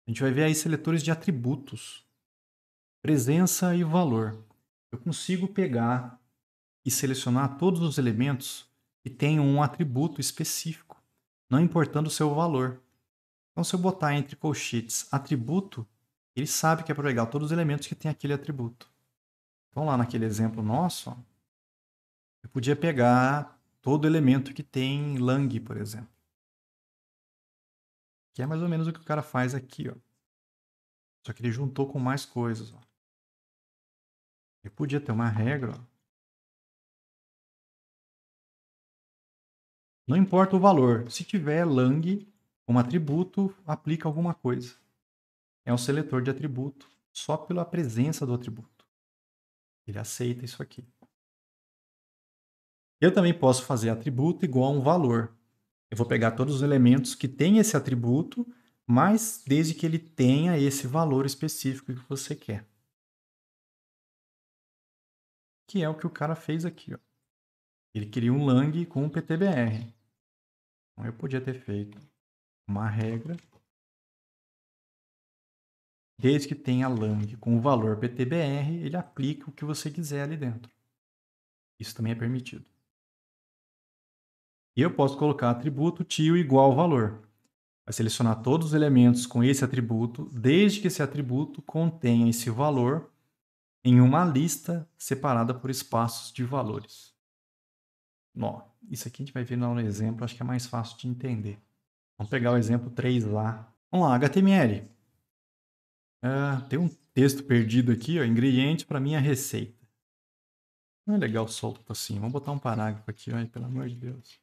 A gente vai ver aí seletores de atributos. Presença e valor. Eu consigo pegar e selecionar todos os elementos que tenham um atributo específico, não importando o seu valor. Então, se eu botar entre colchetes atributo, ele sabe que é para pegar todos os elementos que tem aquele atributo. Então, lá naquele exemplo nosso, ó, eu podia pegar todo elemento que tem lang, por exemplo. Que é mais ou menos o que o cara faz aqui. Ó. Só que ele juntou com mais coisas. Ó. podia ter uma regra. Ó. Não importa o valor. Se tiver lang, como atributo, aplica alguma coisa. É um seletor de atributo só pela presença do atributo. Ele aceita isso aqui. Eu também posso fazer atributo igual a um valor. Eu vou pegar todos os elementos que têm esse atributo, mas desde que ele tenha esse valor específico que você quer. Que é o que o cara fez aqui. Ó. Ele queria um lang com um PTBR. Então, eu podia ter feito uma regra, desde que tenha lang com o valor PTBR, ele aplica o que você quiser ali dentro. Isso também é permitido. E eu posso colocar atributo tio igual valor. Vai selecionar todos os elementos com esse atributo, desde que esse atributo contenha esse valor em uma lista separada por espaços de valores. Nó. Isso aqui a gente vai ver no exemplo, acho que é mais fácil de entender. Vamos pegar o exemplo 3 lá. Vamos lá, HTML. É, tem um texto perdido aqui, ó, ingrediente para minha receita. Não é legal solto assim. Vamos botar um parágrafo aqui, ó, pelo amor de Deus.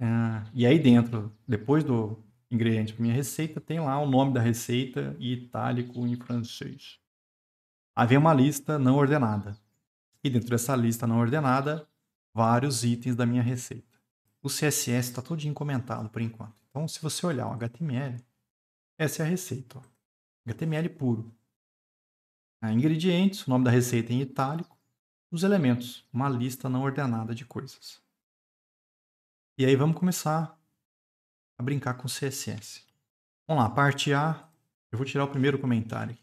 É, e aí dentro, depois do ingrediente para minha receita, tem lá o nome da receita em itálico em francês. Havia uma lista não ordenada. E dentro dessa lista não ordenada, vários itens da minha receita o CSS está todinho comentado por enquanto. Então, se você olhar o HTML, essa é a receita. Ó. HTML puro. A ingredientes, o nome da receita é em itálico, os elementos, uma lista não ordenada de coisas. E aí vamos começar a brincar com CSS. Vamos lá, parte A. Eu vou tirar o primeiro comentário. O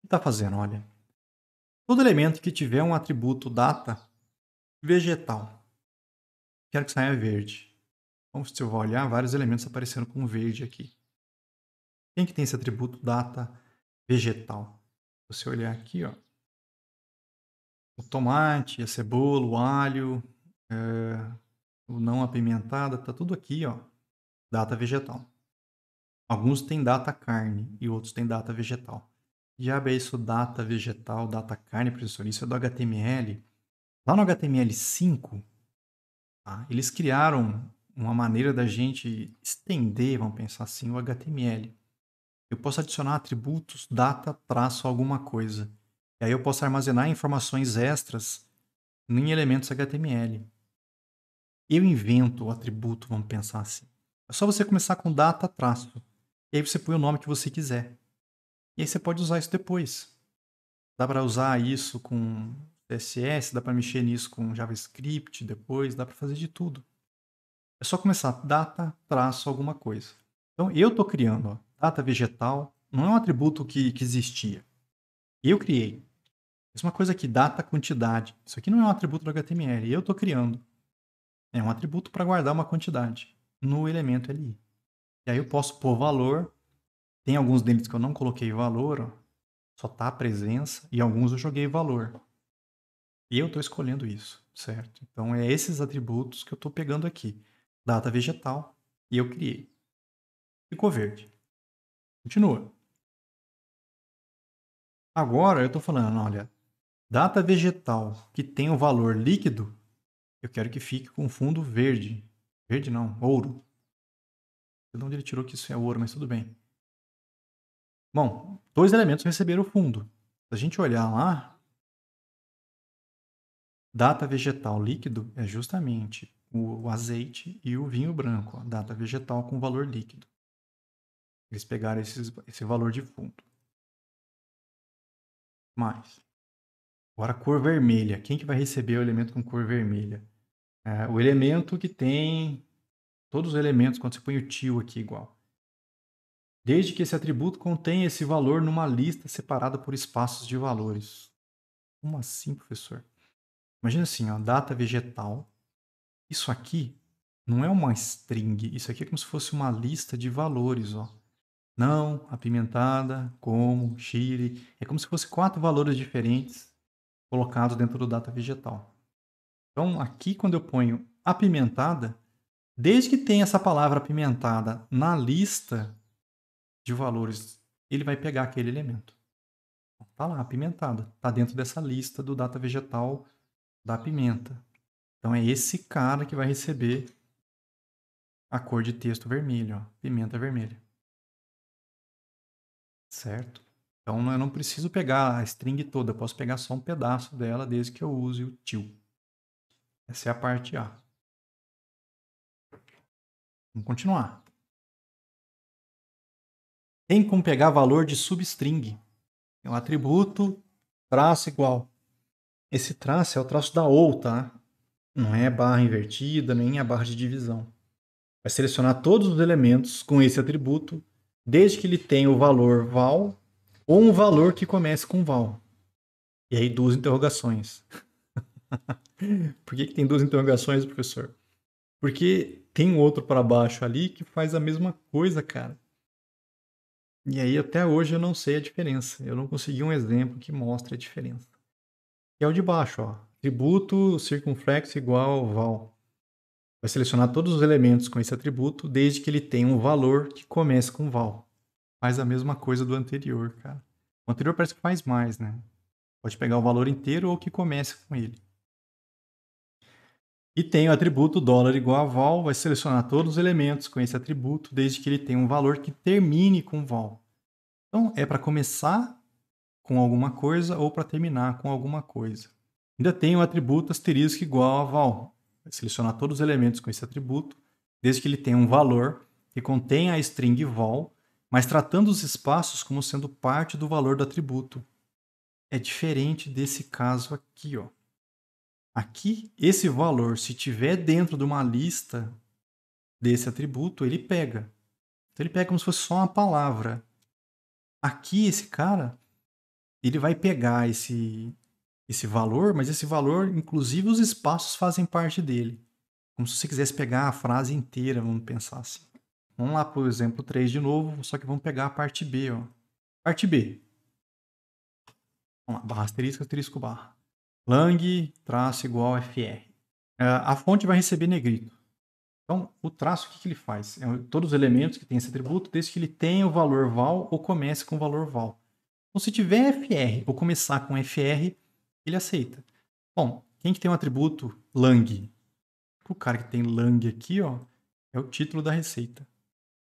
que está fazendo? Olha. Todo elemento que tiver um atributo data vegetal Quero que saia verde. Então, se eu vou olhar, vários elementos apareceram com verde aqui. Quem que tem esse atributo data vegetal? Se você olhar aqui, ó, o tomate, a cebola, o alho, é, o não apimentada, tá tudo aqui, ó, data vegetal. Alguns têm data carne e outros têm data vegetal. Já é isso, data vegetal, data carne, professor, isso é do HTML. Lá no HTML5, Tá? Eles criaram uma maneira da gente estender, vamos pensar assim, o HTML. Eu posso adicionar atributos, data, traço, alguma coisa. E aí eu posso armazenar informações extras em elementos HTML. Eu invento o atributo, vamos pensar assim. É só você começar com data, traço. E aí você põe o nome que você quiser. E aí você pode usar isso depois. Dá para usar isso com CSS, dá para mexer nisso com JavaScript depois, dá para fazer de tudo. É só começar data traço alguma coisa. Então eu estou criando, ó, data vegetal não é um atributo que, que existia. Eu criei. Mesma é coisa aqui, data quantidade. Isso aqui não é um atributo do HTML, eu estou criando. É um atributo para guardar uma quantidade no elemento LI. E aí eu posso pôr valor. Tem alguns deles que eu não coloquei valor, ó. só tá a presença, e alguns eu joguei valor. E eu estou escolhendo isso, certo? Então é esses atributos que eu estou pegando aqui. Data vegetal e eu criei. Ficou verde. Continua. Agora eu estou falando, olha, data vegetal que tem o valor líquido, eu quero que fique com fundo verde. Verde não, ouro. Não sei de onde ele tirou que isso é ouro, mas tudo bem. Bom, dois elementos receberam o fundo. Se a gente olhar lá, Data vegetal líquido é justamente o, azeite e o vinho branco, a data vegetal com valor líquido. Eles pegaram esses, esse valor de fundo. Mais. Agora, cor vermelha. Quem que vai receber o elemento com cor vermelha? É, o elemento que tem todos os elementos, quando você põe o tio aqui igual. Desde que esse atributo contenha esse valor numa lista separada por espaços de valores. Como assim, professor? Imagina assim, ó, data vegetal. Isso aqui não é uma string, isso aqui é como se fosse uma lista de valores, ó. Não, apimentada, como, chile. É como se fosse quatro valores diferentes colocados dentro do data vegetal. Então, aqui quando eu ponho apimentada, desde que tenha essa palavra apimentada na lista de valores, ele vai pegar aquele elemento. Está lá, apimentada. Está dentro dessa lista do data vegetal da pimenta. Então é esse cara que vai receber a cor de texto vermelho, ó, pimenta vermelha. Certo? Então eu não preciso pegar a string toda, eu posso pegar só um pedaço dela desde que eu use o til. Essa é a parte A. Vamos continuar. Tem como pegar valor de substring. É um atributo traço igual esse traço é o traço da OU, tá? Não é barra invertida, nem a barra de divisão. Vai selecionar todos os elementos com esse atributo, desde que ele tenha o valor val ou um valor que comece com val. E aí duas interrogações. <laughs> Por que, que tem duas interrogações, professor? Porque tem outro para baixo ali que faz a mesma coisa, cara. E aí até hoje eu não sei a diferença. Eu não consegui um exemplo que mostre a diferença é o de baixo, ó. Atributo circunflexo igual val. Vai selecionar todos os elementos com esse atributo, desde que ele tenha um valor que comece com val. Faz a mesma coisa do anterior, cara. O anterior parece que faz mais, né? Pode pegar o valor inteiro ou que comece com ele. E tem o atributo dólar igual a val, vai selecionar todos os elementos com esse atributo, desde que ele tenha um valor que termine com val. Então, é para começar com alguma coisa ou para terminar com alguma coisa. Ainda tem o atributo asterisco igual a val. Vai selecionar todos os elementos com esse atributo, desde que ele tenha um valor que contém a string val, mas tratando os espaços como sendo parte do valor do atributo. É diferente desse caso aqui, ó. Aqui, esse valor, se tiver dentro de uma lista desse atributo, ele pega. Então ele pega como se fosse só uma palavra. Aqui, esse cara, ele vai pegar esse, esse valor, mas esse valor, inclusive os espaços fazem parte dele. Como se você quisesse pegar a frase inteira, vamos pensar assim. Vamos lá para o exemplo 3 de novo, só que vamos pegar a parte B. Ó. Parte B. Vamos lá, barra asterisco, asterisco, barra. Lang, traço igual FR. É, a fonte vai receber negrito. Então, o traço, o que, ele faz? É, todos os elementos que têm esse atributo, desde que ele tenha o valor val ou comece com o valor val. Então, se tiver FR ou começar com FR, ele aceita. Bom, quem que tem um atributo lang? O cara que tem lang aqui, ó, é o título da receita.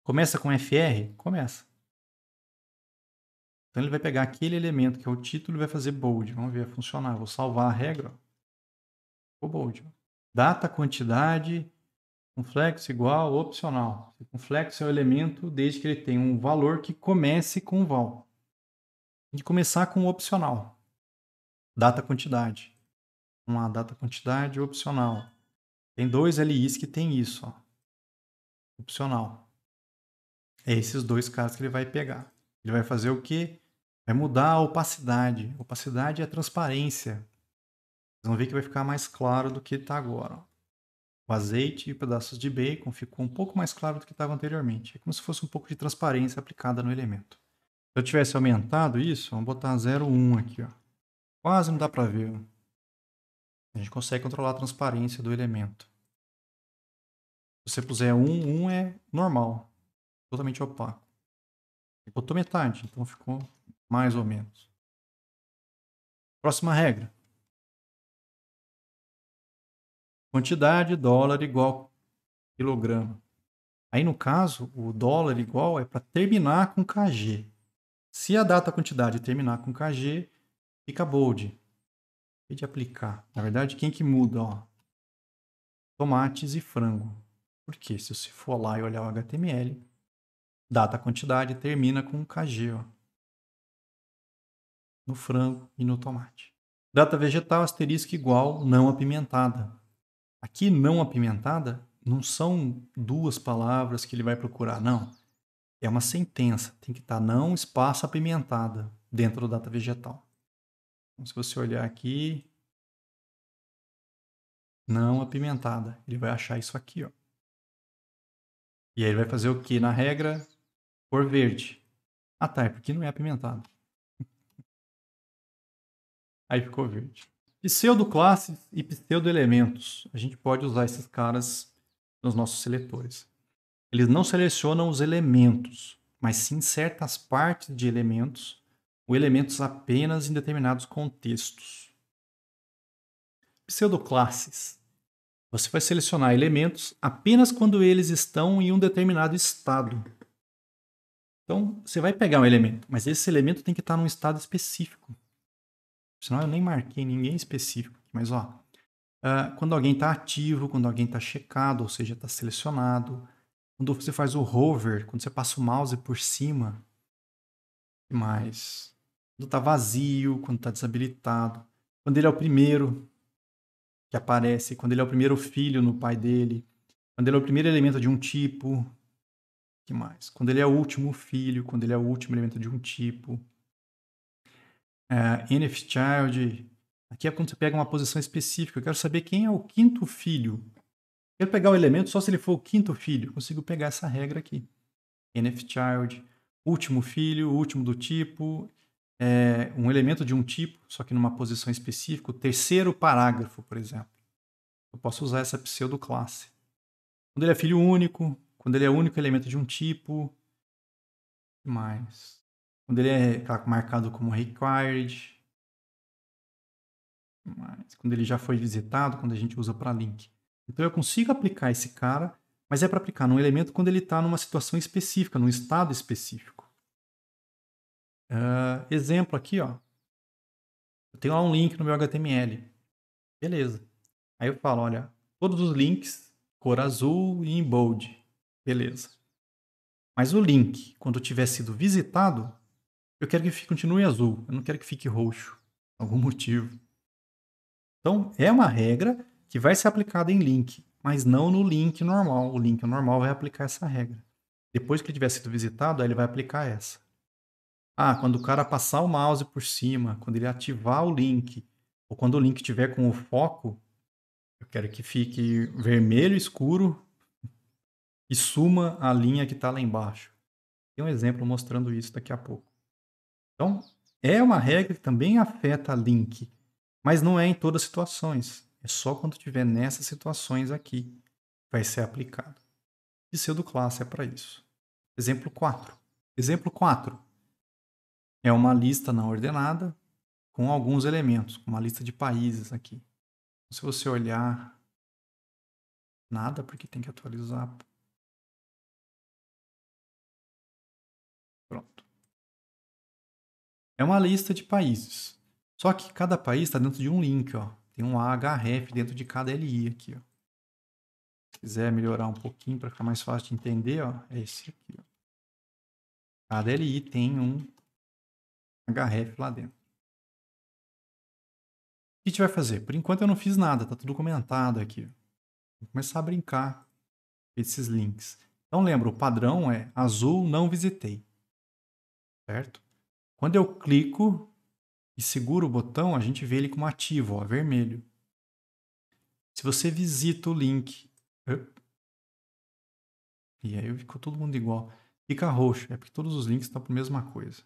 Começa com FR? Começa. Então ele vai pegar aquele elemento que é o título e vai fazer bold. Vamos ver, funcionar. Vou salvar a regra. Ficou bold. Data, quantidade, complexo igual, opcional. Complexo é o elemento desde que ele tenha um valor que comece com val de começar com o opcional. Data quantidade. Vamos lá, data quantidade opcional. Tem dois LIs que tem isso, ó. Opcional. É esses dois caras que ele vai pegar. Ele vai fazer o quê? Vai mudar a opacidade. Opacidade é a transparência. Vocês vão ver que vai ficar mais claro do que está agora. O azeite e pedaços de bacon ficou um pouco mais claro do que estava anteriormente. É como se fosse um pouco de transparência aplicada no elemento eu tivesse aumentado isso, vamos botar 0,1 aqui, ó. Quase não dá para ver. A gente consegue controlar a transparência do elemento. Se você puser 1, 1 é normal, totalmente opaco. botou metade, então ficou mais ou menos. Próxima regra. Quantidade dólar igual quilograma. Aí no caso, o dólar igual é para terminar com KG. Se a data quantidade terminar com KG, fica bold. E de aplicar. Na verdade, quem que muda? Ó? Tomates e frango. Por quê? se você for lá e olhar o HTML, data quantidade termina com KG. Ó. No frango e no tomate. Data vegetal asterisco igual não apimentada. Aqui, não apimentada, não são duas palavras que ele vai procurar, não. É uma sentença, tem que estar tá não espaço apimentada dentro do data vegetal. Então, se você olhar aqui, não apimentada, ele vai achar isso aqui, ó. E aí ele vai fazer o que na regra? por verde. Ah, tá, é porque não é apimentado. <laughs> aí ficou verde. Pseudo classes e pseudo elementos, A gente pode usar esses caras nos nossos seletores. Eles não selecionam os elementos, mas sim certas partes de elementos ou elementos apenas em determinados contextos. Pseudoclasses. Você vai selecionar elementos apenas quando eles estão em um determinado estado. Então, você vai pegar um elemento, mas esse elemento tem que estar num estado específico. Senão eu nem marquei ninguém específico. Mas, ó, ah, quando alguém está ativo, quando alguém está checado, ou seja, está selecionado, quando você faz o hover, quando você passa o mouse por cima. que mais? Quando tá vazio, quando tá desabilitado. Quando ele é o primeiro que aparece, quando ele é o primeiro filho no pai dele, quando ele é o primeiro elemento de um tipo. que mais? Quando ele é o último filho, quando ele é o último elemento de um tipo. É, NF Child. Aqui é quando você pega uma posição específica. Eu quero saber quem é o quinto filho Quero pegar o elemento só se ele for o quinto filho. Consigo pegar essa regra aqui. NF child, último filho, último do tipo, é, um elemento de um tipo, só que numa posição específica, o terceiro parágrafo, por exemplo. Eu posso usar essa pseudoclasse. Quando ele é filho único, quando ele é único elemento de um tipo, mais. Quando ele é marcado como required, mais. Quando ele já foi visitado, quando a gente usa para link. Então eu consigo aplicar esse cara, mas é para aplicar num elemento quando ele está numa situação específica, num estado específico. Uh, exemplo aqui, ó. Eu tenho lá um link no meu HTML. Beleza. Aí eu falo, olha, todos os links, cor azul e em bold. Beleza. Mas o link, quando tiver sido visitado, eu quero que continue azul, eu não quero que fique roxo, por algum <laughs> motivo. Então, é uma regra que vai ser aplicada em link, mas não no link normal. O link normal vai aplicar essa regra. Depois que ele tiver sido visitado, aí ele vai aplicar essa. Ah, quando o cara passar o mouse por cima, quando ele ativar o link, ou quando o link tiver com o foco, eu quero que fique vermelho escuro e suma a linha que está lá embaixo. Tem um exemplo mostrando isso daqui a pouco. Então, é uma regra que também afeta link, mas não é em todas as situações. É só quando tiver nessas situações aqui vai ser aplicado. E do classe é para isso. Exemplo 4. Exemplo 4 é uma lista não ordenada com alguns elementos, uma lista de países aqui. Se você olhar nada, porque tem que atualizar. Pronto. É uma lista de países. Só que cada país está dentro de um link, ó. Tem um AHF dentro de cada LI aqui, ó. Se quiser melhorar um pouquinho para ficar mais fácil de entender, ó, é esse aqui, ó. Cada LI tem um HF lá dentro. O que a gente vai fazer? Por enquanto eu não fiz nada, tá tudo comentado aqui. Vou começar a brincar com esses links. Então lembra, o padrão é azul não visitei. Certo? Quando eu clico, e segura o botão, a gente vê ele como ativo, ó, vermelho. Se você visita o link. E aí ficou todo mundo igual. Fica roxo. É porque todos os links estão para a mesma coisa.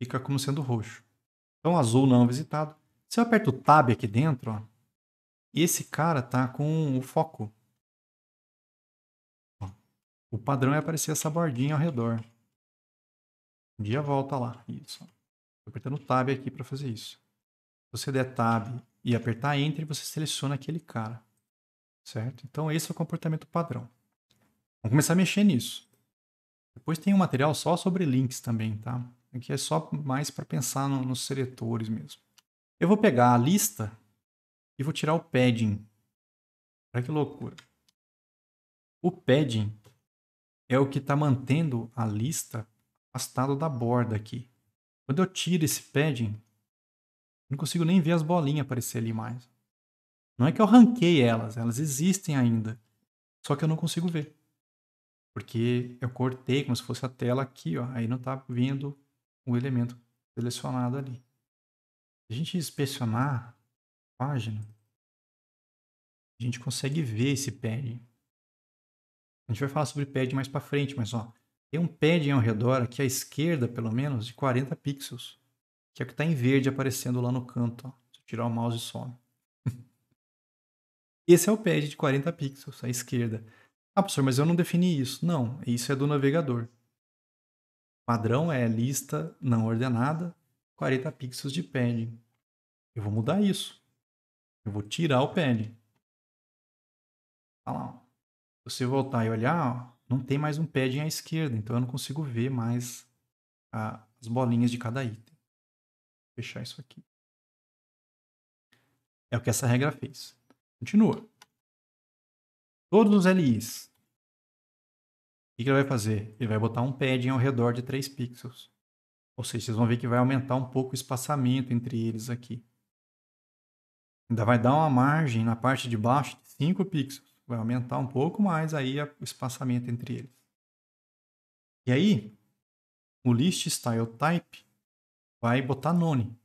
Fica como sendo roxo. Então, azul não visitado. Se eu aperto o Tab aqui dentro, ó, esse cara tá com o foco. Ó, o padrão é aparecer essa bordinha ao redor. Um dia volta lá. Isso. Estou apertando Tab aqui para fazer isso. Se você der Tab e apertar Enter, você seleciona aquele cara. Certo? Então, esse é o comportamento padrão. Vamos começar a mexer nisso. Depois tem um material só sobre links também, tá? Aqui é só mais para pensar no, nos seletores mesmo. Eu vou pegar a lista e vou tirar o padding. Olha que loucura. O padding é o que está mantendo a lista afastada da borda aqui. Quando eu tiro esse padding, não consigo nem ver as bolinhas aparecer ali mais. Não é que eu ranquei elas, elas existem ainda. Só que eu não consigo ver. Porque eu cortei como se fosse a tela aqui, ó. Aí não tá vindo o elemento selecionado ali. Se a gente inspecionar a página, a gente consegue ver esse padding. A gente vai falar sobre padding mais para frente, mas ó, tem um padding ao redor, aqui à esquerda, pelo menos, de 40 pixels. Que é o que está em verde aparecendo lá no canto. Ó. Se eu tirar o mouse, some. <laughs> Esse é o pad de 40 pixels, à esquerda. Ah, professor, mas eu não defini isso. Não, isso é do navegador. O padrão é lista não ordenada, 40 pixels de padding. Eu vou mudar isso. Eu vou tirar o padding. Olha lá. Se você voltar e olhar, ó, não tem mais um padding à esquerda, então eu não consigo ver mais a, as bolinhas de cada item. Vou fechar isso aqui. É o que essa regra fez. Continua. Todos os LIs. O que ele vai fazer? Ele vai botar um padding ao redor de 3 pixels. Ou seja, vocês vão ver que vai aumentar um pouco o espaçamento entre eles aqui. Ainda vai dar uma margem na parte de baixo de 5 pixels vai aumentar um pouco mais aí o espaçamento entre eles. E aí, o list style type vai botar none.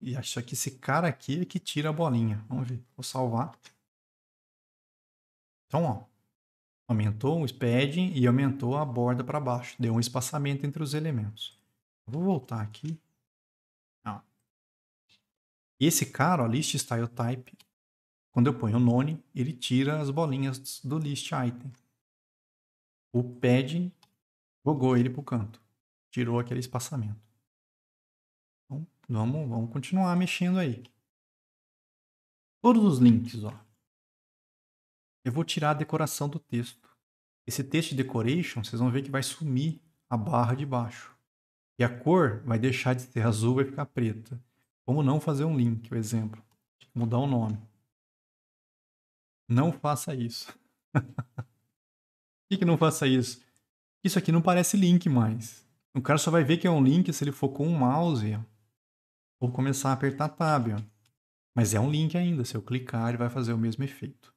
E acho que esse cara aqui é que tira a bolinha. Vamos ver, vou salvar. Então, ó, aumentou o padding e aumentou a borda para baixo. Deu um espaçamento entre os elementos. Vou voltar aqui. Ó. Esse cara, ó, list style type, quando eu ponho o none, ele tira as bolinhas do list item. O pad jogou ele para o canto, tirou aquele espaçamento. Então, vamos, vamos continuar mexendo aí. Todos os links, ó. Eu vou tirar a decoração do texto. Esse texto de decoration, vocês vão ver que vai sumir a barra de baixo. E a cor vai deixar de ser azul, vai ficar preta. Como não fazer um link, por exemplo? Mudar o nome. Não faça isso. <laughs> Por que, não faça isso? Isso aqui não parece link mais. O cara só vai ver que é um link se ele for com o um mouse ou começar a apertar tab. Ó. Mas é um link ainda. Se eu clicar, ele vai fazer o mesmo efeito.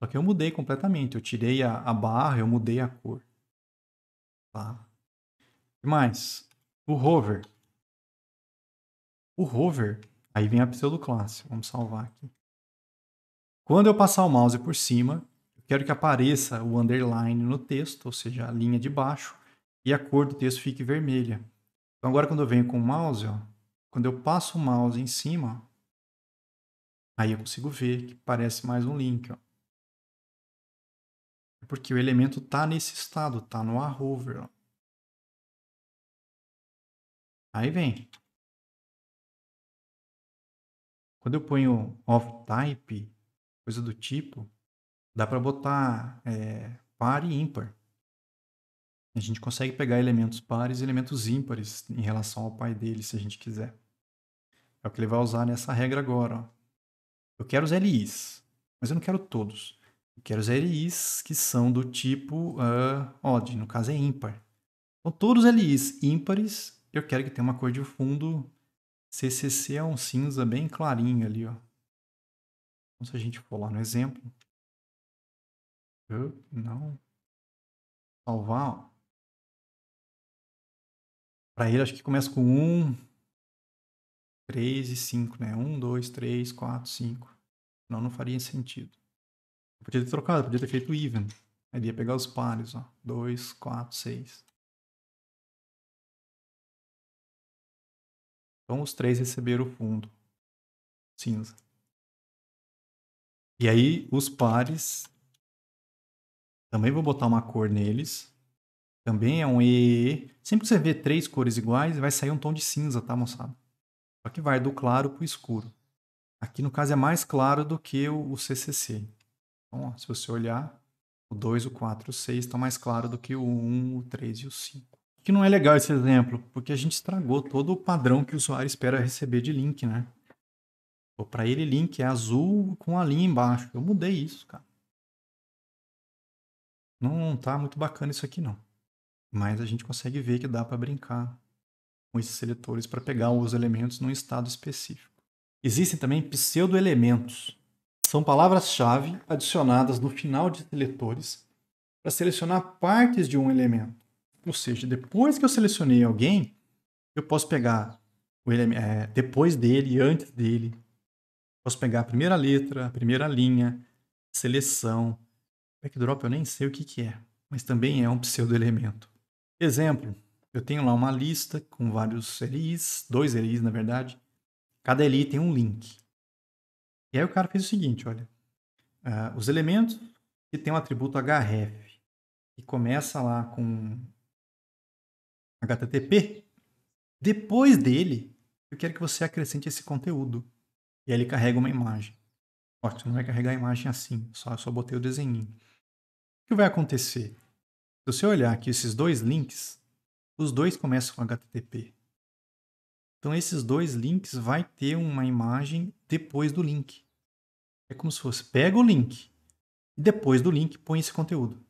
Só que eu mudei completamente. Eu tirei a, a barra, eu mudei a cor. Tá? E mais? O hover. O hover. Aí vem a pseudoclasse. Vamos salvar aqui. Quando eu passar o mouse por cima, eu quero que apareça o underline no texto, ou seja, a linha de baixo, e a cor do texto fique vermelha. Então agora quando eu venho com o mouse, ó, quando eu passo o mouse em cima, aí eu consigo ver que parece mais um link. Ó. É porque o elemento está nesse estado, está no arrover. hover. Aí vem. Quando eu ponho off type, coisa do tipo, dá para botar é, par e ímpar. A gente consegue pegar elementos pares e elementos ímpares em relação ao pai dele, se a gente quiser. É o que ele vai usar nessa regra agora. Ó. Eu quero os LIs, mas eu não quero todos. Eu quero os LIs que são do tipo uh, odd, no caso é ímpar. Então, todos os LIs ímpares, eu quero que tenha uma cor de fundo. CCC é um cinza bem clarinho ali, ó. Então, se a gente for lá no exemplo, não salvar, para ele acho que começa com 1, 3 e 5, né? 1, 2, 3, 4, 5. Senão não faria sentido. Eu podia ter trocado, podia ter feito even. Ele ia pegar os pares, ó. 2, 4, 6. Então os três receberam o fundo cinza. E aí os pares, também vou botar uma cor neles. Também é um E. Sempre que você vê três cores iguais, vai sair um tom de cinza, tá, moçada? Só que vai do claro para o escuro. Aqui, no caso, é mais claro do que o, CCC. Então, ó, se você olhar, o 2, o 4, o 6 estão tá mais claros do que o 1, um, o 3 e o 5. Que não é legal esse exemplo, porque a gente estragou todo o padrão que o usuário espera receber de link, né? Para ele, link é azul com a linha embaixo. Eu mudei isso, cara. Não, não tá muito bacana isso aqui, não. Mas a gente consegue ver que dá para brincar com esses seletores para pegar os elementos num estado específico. Existem também pseudoelementos. São palavras-chave adicionadas no final de seletores para selecionar partes de um elemento. Ou seja, depois que eu selecionei alguém, eu posso pegar o é, depois dele, antes dele, Posso pegar a primeira letra, a primeira linha, seleção. Backdrop eu nem sei o que, que é, mas também é um pseudo-elemento. Exemplo, eu tenho lá uma lista com vários LIs, dois LIs na verdade. Cada LI tem um link. E aí o cara fez o seguinte, olha. Uh, os elementos que tem o um atributo href e começa lá com HTTP, depois dele eu quero que você acrescente esse conteúdo. E aí ele carrega uma imagem. Ó, você não vai carregar a imagem assim, só, só botei o desenho. O que vai acontecer? Se você olhar aqui esses dois links, os dois começam com HTTP. Então esses dois links vai ter uma imagem depois do link. É como se fosse pega o link e depois do link põe esse conteúdo.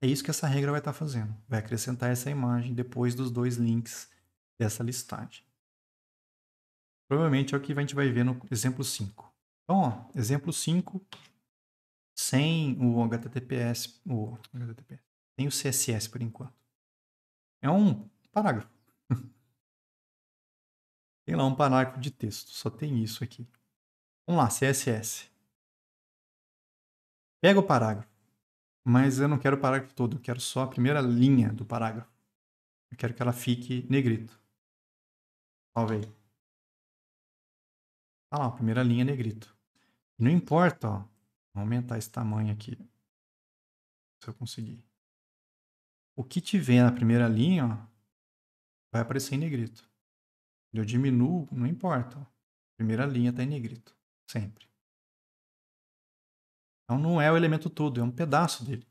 É isso que essa regra vai estar fazendo. Vai acrescentar essa imagem depois dos dois links dessa listagem. Provavelmente é o que a gente vai ver no exemplo 5. Então, ó, exemplo 5, sem o HTTPS, o HTTPS, tem o CSS por enquanto. É um parágrafo. <laughs> tem lá um parágrafo de texto, só tem isso aqui. Vamos lá, CSS. Pega o parágrafo, mas eu não quero o parágrafo todo, eu quero só a primeira linha do parágrafo. Eu quero que ela fique negrito. Salve aí. Olha tá lá, a primeira linha negrito. não importa, ó. Vou aumentar esse tamanho aqui. Se eu conseguir. O que tiver na primeira linha, ó, vai aparecer em negrito. Eu diminuo, não importa. Ó. Primeira linha está em negrito, sempre. Então não é o elemento todo, é um pedaço dele.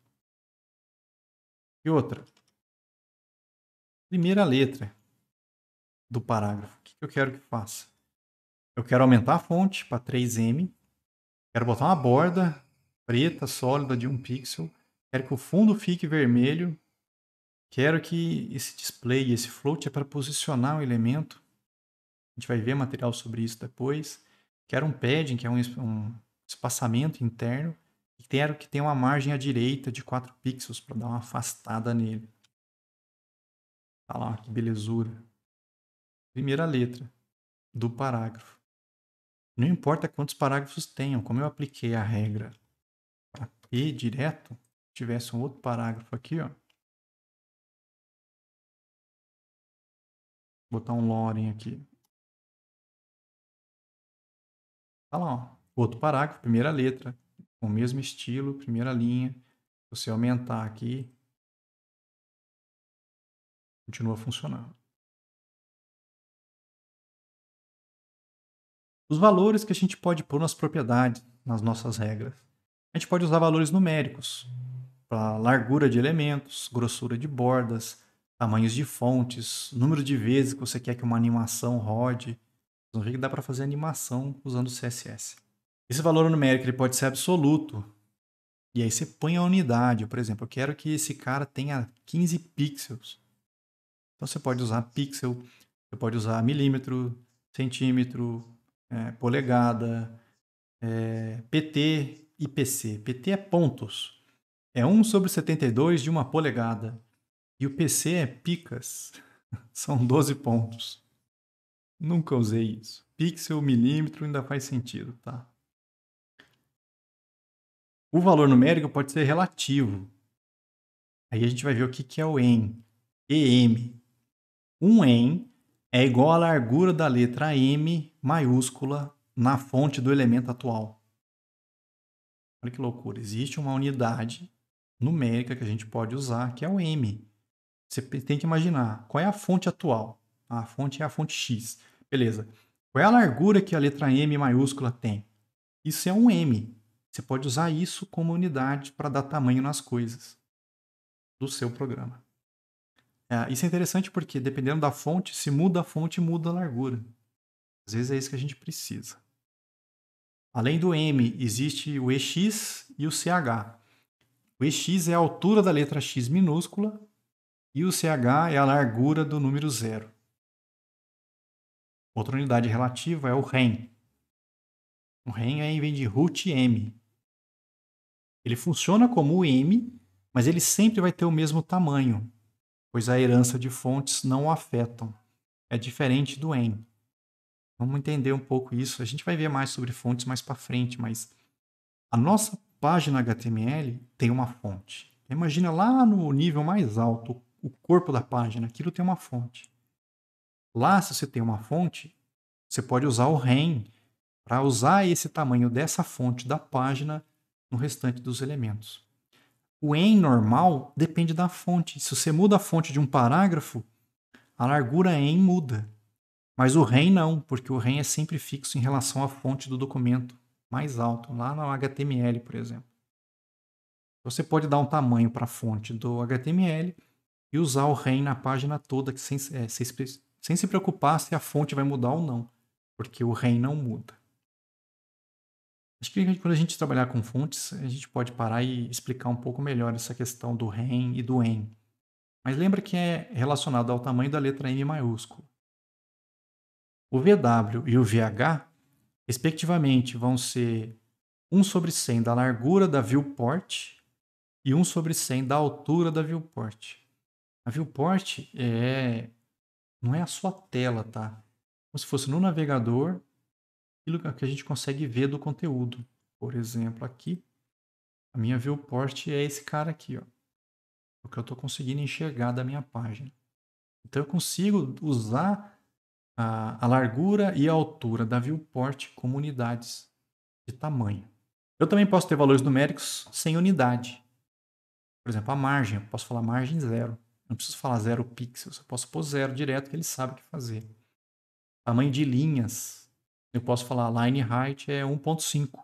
E outra. Primeira letra do parágrafo. O que eu quero que faça? Eu quero aumentar a fonte para 3M. Quero botar uma borda preta, sólida, de um pixel. Quero que o fundo fique vermelho. Quero que esse display, esse float, é para posicionar o elemento. A gente vai ver material sobre isso depois. Quero um padding, que é um, um espaçamento interno. E quero que tenha uma margem à direita de 4 pixels para dar uma afastada nele. Olha tá lá, que belezura. Primeira letra do parágrafo. Não importa quantos parágrafos tenham, como eu apliquei a regra para P direto, tivesse um outro parágrafo aqui, ó. Vou botar um loren aqui. Olha tá lá, ó. Outro parágrafo, primeira letra, com o mesmo estilo, primeira linha. Se você aumentar aqui, continua funcionando. os valores que a gente pode pôr nas propriedades, nas nossas regras. A gente pode usar valores numéricos para largura de elementos, grossura de bordas, tamanhos de fontes, número de vezes que você quer que uma animação rode. Vocês vão então, ver que dá para fazer animação usando CSS. Esse valor numérico ele pode ser absoluto. E aí você põe a unidade. Por exemplo, eu quero que esse cara tenha 15 pixels. Então você pode usar pixel, você pode usar milímetro, centímetro, é, polegada, é, PT e PC. PT é pontos. É 1 sobre 72 de uma polegada. E o PC é picas. <laughs> São 12 pontos. Nunca usei isso. Pixel, milímetro ainda faz sentido, tá? O valor numérico pode ser relativo. Aí a gente vai ver o que é o em. EM. Um em é igual à largura da letra M maiúscula na fonte do elemento atual. Olha que loucura. Existe uma unidade numérica que a gente pode usar, que é o M. Você tem que imaginar qual é a fonte atual. A fonte é a fonte X. Beleza. Qual é a largura que a letra M maiúscula tem? Isso é um M. Você pode usar isso como unidade para dar tamanho nas coisas do seu programa. É, isso é interessante porque, dependendo da fonte, se muda a fonte, muda a largura. Às vezes é isso que a gente precisa. Além do M, existe o EX e o CH. O EX é a altura da letra X minúscula e o CH é a largura do número zero. Outra unidade relativa é o REN. O REN é, vem de root M. Ele funciona como o M, mas ele sempre vai ter o mesmo tamanho, pois a herança de fontes não o afetam. É diferente do em. Vamos entender um pouco isso. A gente vai ver mais sobre fontes mais para frente, mas a nossa página HTML tem uma fonte. Imagina lá no nível mais alto, o corpo da página, aquilo tem uma fonte. Lá, se você tem uma fonte, você pode usar o REM para usar esse tamanho dessa fonte da página no restante dos elementos. O em normal depende da fonte. Se você muda a fonte de um parágrafo, a largura em muda. Mas o REM não, porque o REM é sempre fixo em relação à fonte do documento mais alto, lá no HTML, por exemplo. Você pode dar um tamanho para a fonte do HTML e usar o REM na página toda, sem, é, sem, sem se preocupar se a fonte vai mudar ou não, porque o REM não muda. Acho que quando a gente trabalhar com fontes, a gente pode parar e explicar um pouco melhor essa questão do REM e do EN. Mas lembra que é relacionado ao tamanho da letra M maiúsculo. O VW e o VH, respectivamente, vão ser 1 sobre 100 da largura da viewport e 1 sobre 100 da altura da viewport. A viewport é... não é a sua tela, tá? Como se fosse no navegador, aquilo que a gente consegue ver do conteúdo. Por exemplo, aqui, a minha viewport é esse cara aqui, ó. É o que eu estou conseguindo enxergar da minha página. Então, eu consigo usar a, a largura e a altura da viewport como unidades de tamanho. Eu também posso ter valores numéricos sem unidade. Por exemplo, a margem. Eu posso falar margem zero. Não preciso falar zero pixels. Eu posso pôr zero direto, que ele sabe o que fazer. Tamanho de linhas eu posso falar line height é 1.5,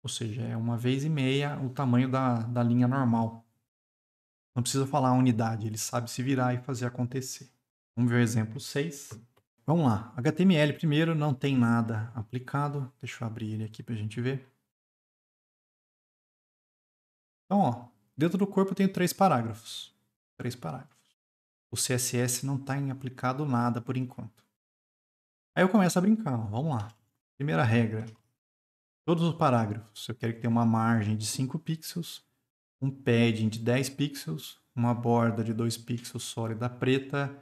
ou seja, é uma vez e meia o tamanho da, da linha normal. Não precisa falar a unidade, ele sabe se virar e fazer acontecer. Vamos ver o exemplo 6. Vamos lá, HTML primeiro, não tem nada aplicado. Deixa eu abrir ele aqui para a gente ver. Então, ó, dentro do corpo eu tenho três parágrafos. Três parágrafos. O CSS não está em aplicado nada por enquanto. Aí eu começo a brincar, vamos lá. Primeira regra, todos os parágrafos, eu quero que tenha uma margem de 5 pixels, um padding de 10 pixels, uma borda de 2 pixels sólida preta,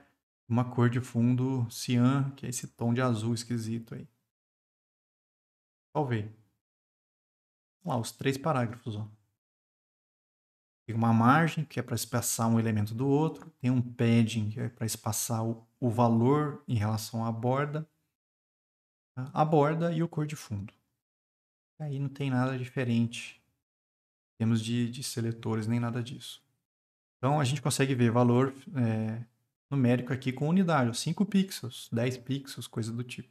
uma cor de fundo cian, que é esse tom de azul esquisito aí. Salvei. Lá, os três parágrafos. Ó. Tem uma margem, que é para espaçar um elemento do outro. Tem um padding, que é para espaçar o, o valor em relação à borda a borda e o cor de fundo. Aí não tem nada diferente em termos de, de seletores, nem nada disso. Então a gente consegue ver valor é, numérico aqui com unidade, 5 pixels, 10 pixels, coisa do tipo.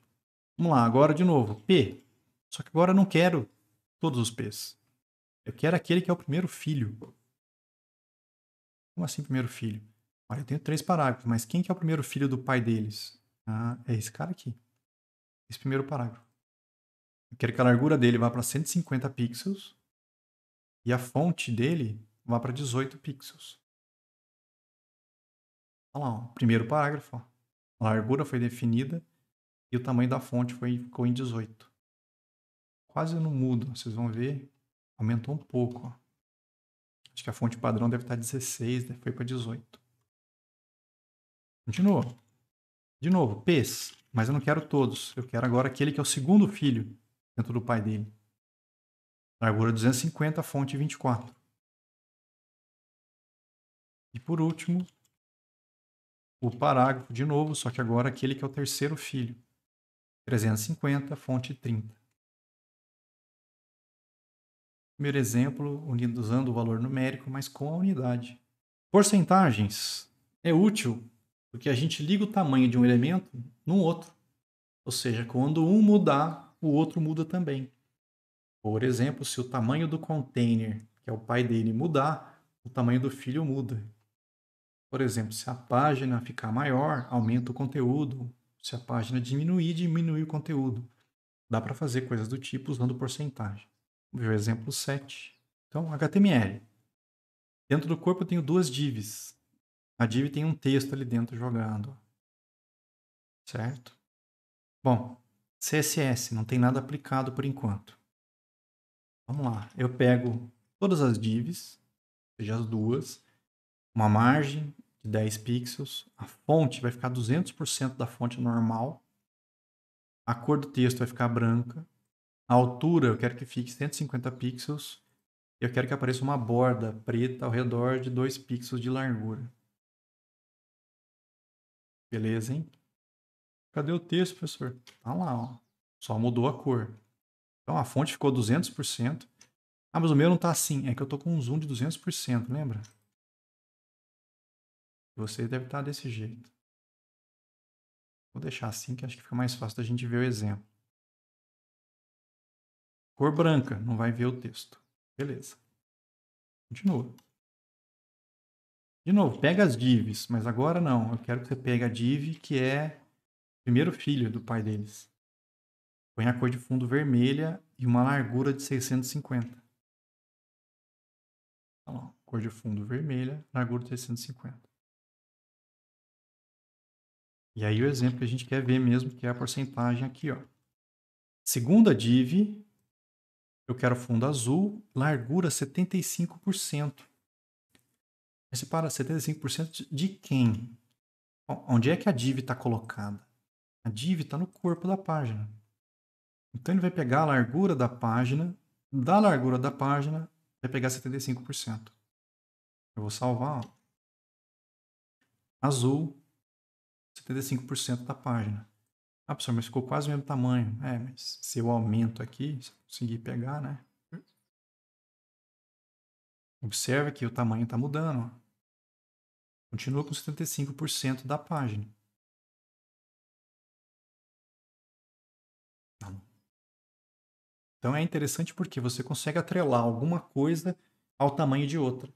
Vamos lá, agora de novo, P. Só que agora eu não quero todos os P's. Eu quero aquele que é o primeiro filho. Como assim primeiro filho? Olha, eu tenho três parágrafos, mas quem que é o primeiro filho do pai deles? Ah, é esse cara aqui esse primeiro parágrafo. Eu quero que a largura dele vá para 150 pixels e a fonte dele vá para 18 pixels. Olha lá, ó, primeiro parágrafo. Ó. A largura foi definida e o tamanho da fonte foi, ficou em 18. Quase não muda, vocês vão ver. Aumentou um pouco. Ó. Acho que a fonte padrão deve tá estar 16, foi para 18. Continua. De novo, P's, mas eu não quero todos. Eu quero agora aquele que é o segundo filho dentro do pai dele. Largura 250, fonte 24. E por último, o parágrafo de novo, só que agora aquele que é o terceiro filho. 350, fonte 30. Primeiro exemplo, usando o valor numérico, mas com a unidade. Porcentagens é útil porque a gente liga o tamanho de um elemento num outro. Ou seja, quando um mudar, o outro muda também. Por exemplo, se o tamanho do container, que é o pai dele, mudar, o tamanho do filho muda. Por exemplo, se a página ficar maior, aumenta o conteúdo. Se a página diminuir, diminui o conteúdo. Dá para fazer coisas do tipo usando porcentagem. Vamos ver o exemplo 7. Então, HTML. Dentro do corpo eu tenho duas divs. A div tem um texto ali dentro jogado. Certo? Bom, CSS não tem nada aplicado por enquanto. Vamos lá. Eu pego todas as divs, ou seja, as duas, uma margem de 10 pixels, a fonte vai ficar 200% da fonte normal, a cor do texto vai ficar branca, a altura eu quero que fique 150 pixels, eu quero que apareça uma borda preta ao redor de 2 pixels de largura. Beleza, hein? Cadê o texto, professor? Tá lá, ó. Só mudou a cor. Então a fonte ficou 200%. Ah, mas o meu não tá assim. É que eu tô com um zoom de 200%, lembra? Você deve estar tá desse jeito. Vou deixar assim que acho que fica mais fácil da gente ver o exemplo. Cor branca, não vai ver o texto. Beleza. Continua. De novo, pega as divs, mas agora não. Eu quero que você pegue a div que é o primeiro filho do pai deles. Põe a cor de fundo vermelha e uma largura de 650. Então, tá cor de fundo vermelha, largura de 650. E aí o exemplo que a gente quer ver mesmo, que é a porcentagem aqui. Ó. Segunda div, eu quero fundo azul, largura 75%. Mas separa 75% de quem? Onde é que a div está colocada? A div está no corpo da página. Então ele vai pegar a largura da página, da largura da página, vai pegar 75%. Eu vou salvar, ó. Azul, 75% da página. Ah, professor, mas ficou quase o mesmo tamanho. É, mas se eu aumento aqui, se eu conseguir pegar, né? Observe que o tamanho está mudando. Continua com 75% da página. Então é interessante porque você consegue atrelar alguma coisa ao tamanho de outra.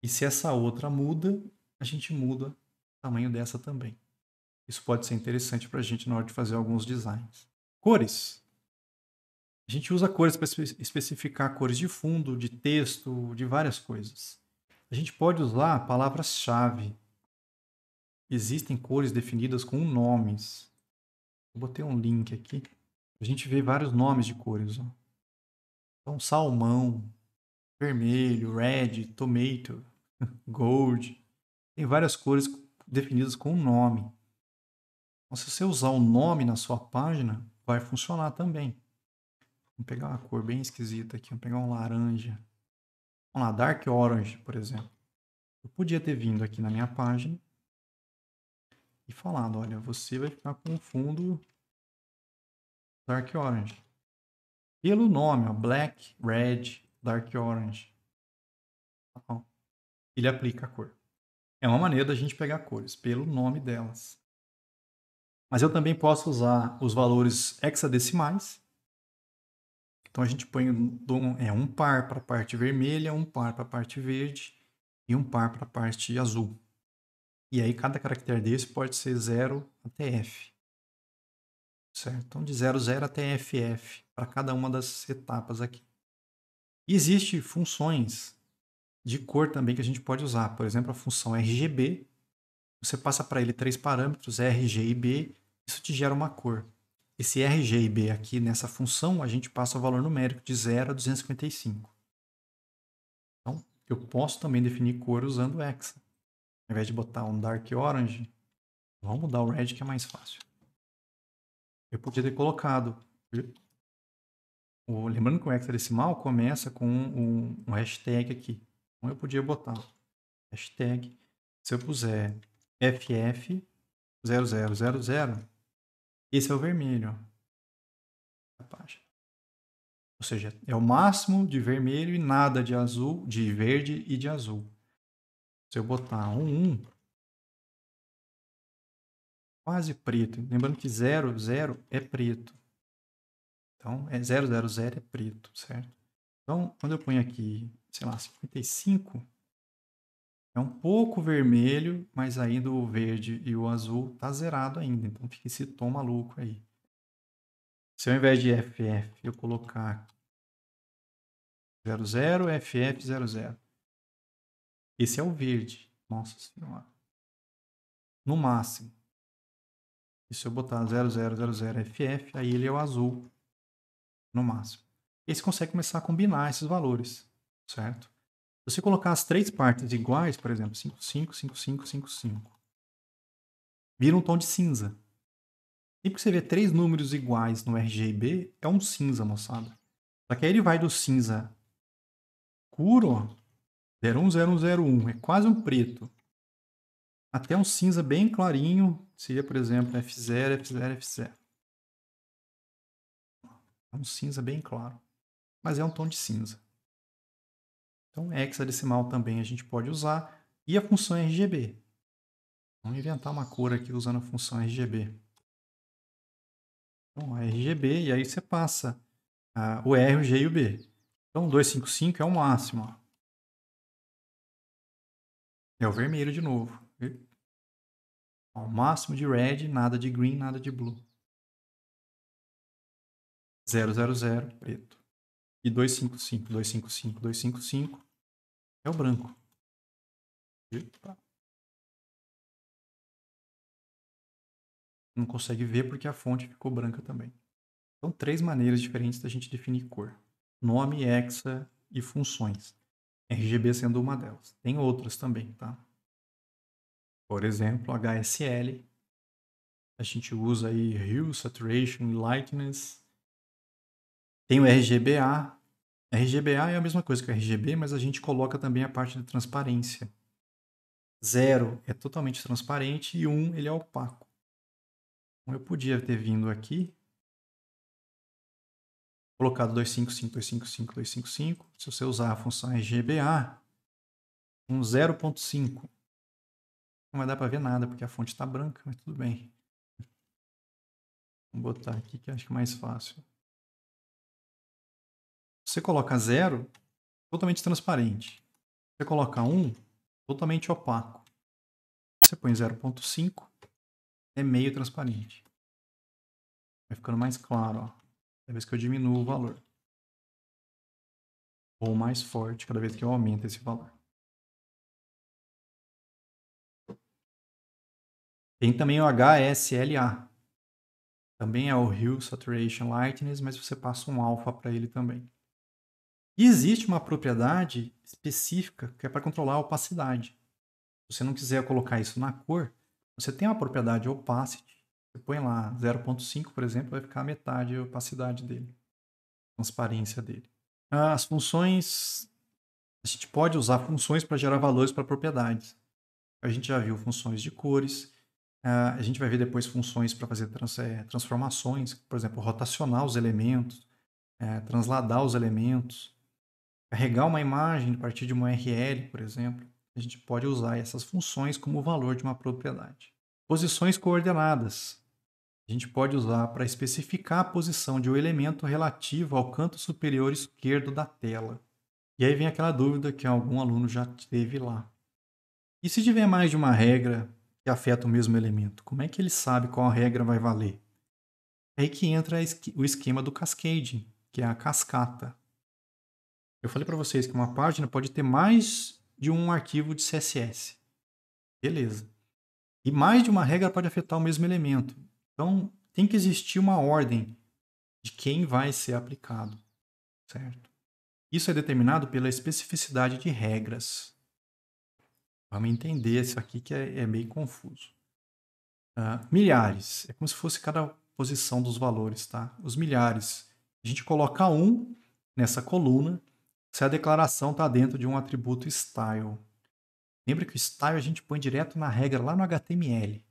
E se essa outra muda, a gente muda o tamanho dessa também. Isso pode ser interessante para a gente na hora de fazer alguns designs. Cores. A gente usa cores para especificar cores de fundo, de texto, de várias coisas. A gente pode usar palavras-chave. Existem cores definidas com nomes. Vou botar um link aqui. A gente vê vários nomes de cores. Ó. Então, salmão, vermelho, red, tomato, <laughs> gold. Tem várias cores definidas com um nome. Então, se você usar o um nome na sua página, vai funcionar também. Vamos pegar uma cor bem esquisita aqui. Vamos pegar um laranja. Vamos lá, Dark Orange, por exemplo. Eu podia ter vindo aqui na minha página e falado, olha, você vai ficar com o fundo Dark Orange. Pelo nome, ó, Black, Red, Dark Orange. ele aplica a cor. É uma maneira da gente pegar cores, pelo nome delas. Mas eu também posso usar os valores hexadecimais, então a gente põe é, um par para a parte vermelha, um par para a parte verde e um par para a parte azul. E aí cada caractere desse pode ser 0 até F. Certo? Então de 0, 0 até FF para cada uma das etapas aqui. Existem funções de cor também que a gente pode usar. Por exemplo, a função RGB. Você passa para ele três parâmetros, R, G e B. Isso te gera uma cor. Esse RGB aqui nessa função, a gente passa o valor numérico de 0 a 255. Então, eu posso também definir cor usando hexa. Ao invés de botar um dark orange, vamos mudar o red que é mais fácil. Eu podia ter colocado... Lembrando que o hexadecimal começa com um, um hashtag aqui. Então, eu podia botar hashtag. Se eu puser FF0000, esse é o vermelho. da página. Ou seja, é o máximo de vermelho e nada de azul, de verde e de azul. Se eu botar um 1, quase preto. Lembrando que 0, 0 é preto. Então, é é preto, certo? Então, quando eu ponho aqui, sei lá, 55, é um pouco vermelho, mas ainda o verde e o azul tá zerado ainda. Então fica esse tom maluco aí. Se ao invés de FF eu colocar 00, FF00. Esse é o verde. Nossa senhora. No máximo. E se eu botar 0000FF, aí ele é o azul. No máximo. Esse consegue começar a combinar esses valores, certo? você colocar as três partes iguais, por exemplo, 5, 5, 5, 5, 5, 5, vira um tom de cinza. E porque você vê três números iguais no RGB, é um cinza, moçada. Só que aí ele vai do cinza escuro, 01, é quase um preto, até um cinza bem clarinho, seria, por exemplo, F0, F0, F0. É um cinza bem claro, mas é um tom de cinza. Então, hexadecimal também a gente pode usar. E a função RGB. Vamos inventar uma cor aqui usando a função RGB. Então, a RGB, e aí você passa ah, o R, o G e o B. Então, 255 é o máximo. É o vermelho de novo. o máximo de red, nada de green, nada de blue. 000, preto. E 255, 255, 255 é o branco. Epa. Não consegue ver porque a fonte ficou branca também. Então, três maneiras diferentes da gente definir cor: nome, hexa e funções. RGB sendo uma delas. Tem outras também, tá? Por exemplo, HSL. A gente usa aí Hue, Saturation, Lightness, tem o RGBA. RGBA é a mesma coisa que o RGB, mas a gente coloca também a parte de transparência. Zero é totalmente transparente e um ele é opaco. Então, eu podia ter vindo aqui, colocado 255, 255, 255. Se você usar a função RGBA, um 0.5. Não vai dar para ver nada porque a fonte está branca, mas tudo bem. Vou botar aqui que acho que é mais fácil. Você coloca zero, totalmente transparente. Você coloca um, totalmente opaco. Você põe 0.5, é meio transparente. Vai ficando mais claro, ó. Cada vez que eu diminuo o valor. Ou mais forte, cada vez que eu aumento esse valor. Tem também o HSLA. Também é o Hue Saturation Lightness, mas você passa um alfa para ele também. E existe uma propriedade específica que é para controlar a opacidade. Se você não quiser colocar isso na cor, você tem uma propriedade opacity. Você põe lá 0.5, por exemplo, vai ficar a metade a opacidade dele, transparência dele. Ah, as funções, a gente pode usar funções para gerar valores para propriedades. A gente já viu funções de cores, ah, a gente vai ver depois funções para fazer eh, transformações, por exemplo, rotacionar os elementos, eh, transladar os elementos, carregar uma imagem a partir de uma URL, por exemplo, a gente pode usar essas funções como valor de uma propriedade. Posições coordenadas. A gente pode usar para especificar a posição de um elemento relativo ao canto superior esquerdo da tela. E aí vem aquela dúvida que algum aluno já teve lá. E se tiver mais de uma regra que afeta o mesmo elemento, como é que ele sabe qual regra vai valer? É aí que entra o esquema do cascading, que é a cascata. Eu falei para vocês que uma página pode ter mais de um arquivo de CSS. Beleza. E mais de uma regra pode afetar o mesmo elemento. Então, tem que existir uma ordem de quem vai ser aplicado, certo? Isso é determinado pela especificidade de regras. Vamos entender isso aqui que é, é meio confuso. Uh, milhares, é como se fosse cada posição dos valores, tá? Os milhares, a gente coloca um nessa coluna se a declaração está dentro de um atributo style. Lembra que o style a gente põe direto na regra lá no HTML.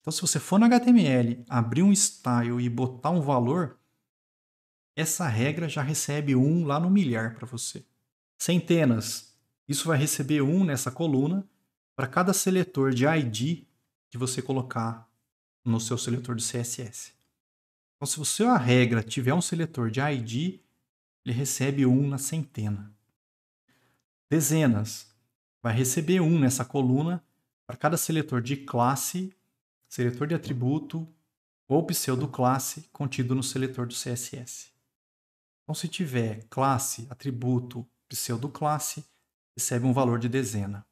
Então, se você for no HTML, abrir um style e botar um valor, essa regra já recebe um lá no milhar para você. Centenas. Isso vai receber um nessa coluna para cada seletor de ID que você colocar no seu seletor de CSS. Então, se você a regra tiver um seletor de ID, ele recebe um na centena. Dezenas, vai receber um nessa coluna para cada seletor de classe, seletor de atributo ou pseudoclasse contido no seletor do CSS. Então, se tiver classe, atributo, pseudoclasse, recebe um valor de dezena.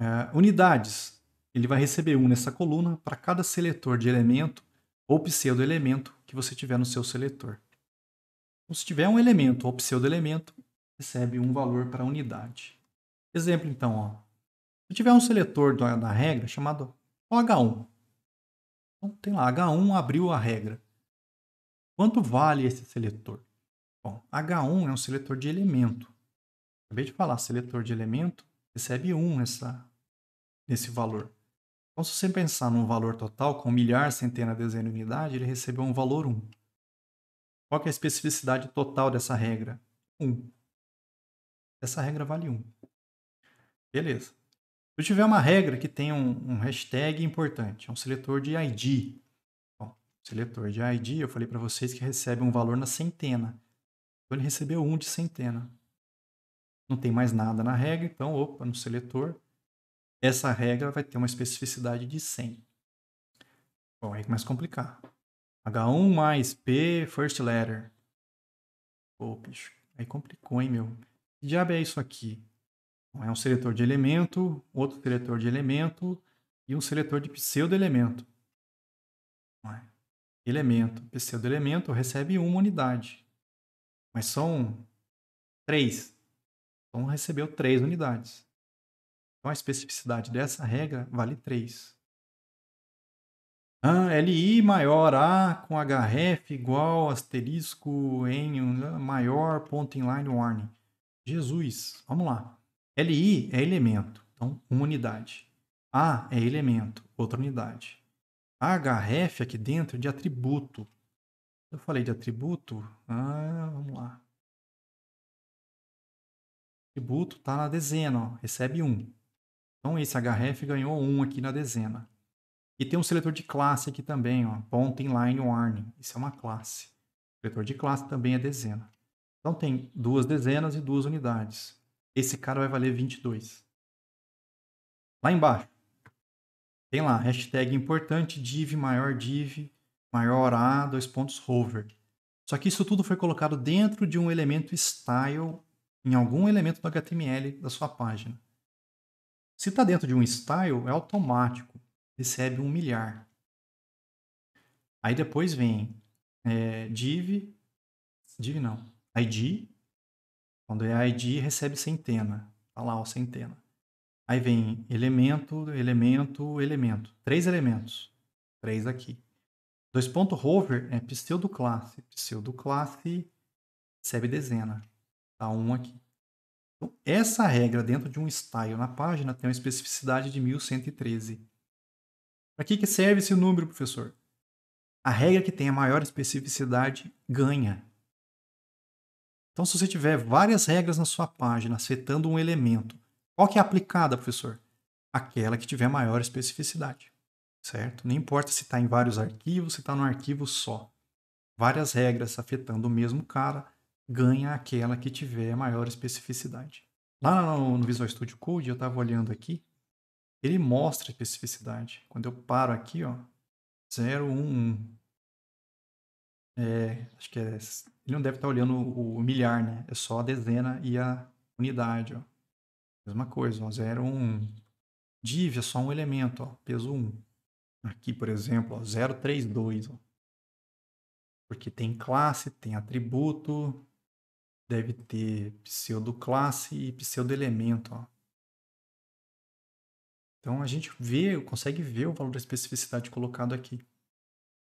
Uh, unidades, ele vai receber um nessa coluna para cada seletor de elemento ou pseudo elemento que você tiver no seu seletor. Então, se tiver um elemento ou pseudo-elemento, recebe um valor para a unidade. Exemplo, então, ó. se tiver um seletor da, regra chamado H1. Então, tem lá, H1 abriu a regra. Quanto vale esse seletor? Bom, H1 é um seletor de elemento. Acabei de falar, seletor de elemento recebe 1 essa, nesse valor. Então, se você pensar num valor total com milhar, centena, dezena e unidade, ele recebeu um valor 1. Qual é a especificidade total dessa regra? 1. Um. Essa regra vale 1. Um. Beleza. Se eu tiver uma regra que tem um, um hashtag importante, é um seletor de ID. Bom, seletor de ID, eu falei para vocês que recebe um valor na centena. Então ele recebeu 1 um de centena. Não tem mais nada na regra, então, opa, no seletor, essa regra vai ter uma especificidade de 100. Bom, aí começa a complicar. H1 mais P first letter. Pô, bicho, aí complicou, hein, meu? Que diabo é isso aqui? é um seletor de elemento, outro seletor de elemento e um seletor de pseudo-elemento. É? Elemento, pseudo-elemento recebe uma unidade, mas são três. Então recebeu três unidades. Então a especificidade dessa regra vale três. Ah, LI maior A com HF igual asterisco em ah, maior ponto inline warning. Jesus, vamos lá. LI é elemento, então uma unidade. A é elemento, outra unidade. HF aqui dentro é de atributo. Eu falei de atributo, ah, vamos lá. Atributo está na dezena, ó, recebe 1. Um. Então esse HF ganhou 1 um aqui na dezena. E tem um seletor de classe aqui também, ó, Point Inline Warning. Isso é uma classe. O seletor de classe também é dezena. Então tem duas dezenas e duas unidades. Esse cara vai valer 22. Lá embaixo, tem lá, hashtag importante, div, maior div, maior a, dois pontos, hover. Só que isso tudo foi colocado dentro de um elemento style, em algum elemento do HTML da sua página. Se está dentro de um style, é automático recebe um milhar. Aí depois vem é, div, div não, id, quando é id recebe centena, tá lá ó, centena. Aí vem elemento, elemento, elemento, três elementos, três aqui. Dois ponto hover é pseudo classe, pseudo classe recebe dezena, tá um aqui. Então, essa regra dentro de um style na página tem uma especificidade de 1113. Para que, que serve esse número, professor? A regra que tem a maior especificidade ganha. Então, se você tiver várias regras na sua página afetando um elemento, qual que é aplicada, professor? Aquela que tiver maior especificidade, certo? Não importa se está em vários arquivos, se está num arquivo só. Várias regras afetando o mesmo cara ganha aquela que tiver maior especificidade. Lá no Visual Studio Code, eu estava olhando aqui, ele mostra a especificidade. Quando eu paro aqui, ó, 1. É, acho que é. Ele não deve estar tá olhando o, o, milhar, né? É só a dezena e a unidade, ó. Mesma coisa, ó, 1. Div é só um elemento, ó, peso 1. Aqui, por exemplo, ó, 032, ó. Porque tem classe, tem atributo, deve ter pseudo classe e pseudo elemento, ó. Então a gente vê, consegue ver o valor da especificidade colocado aqui.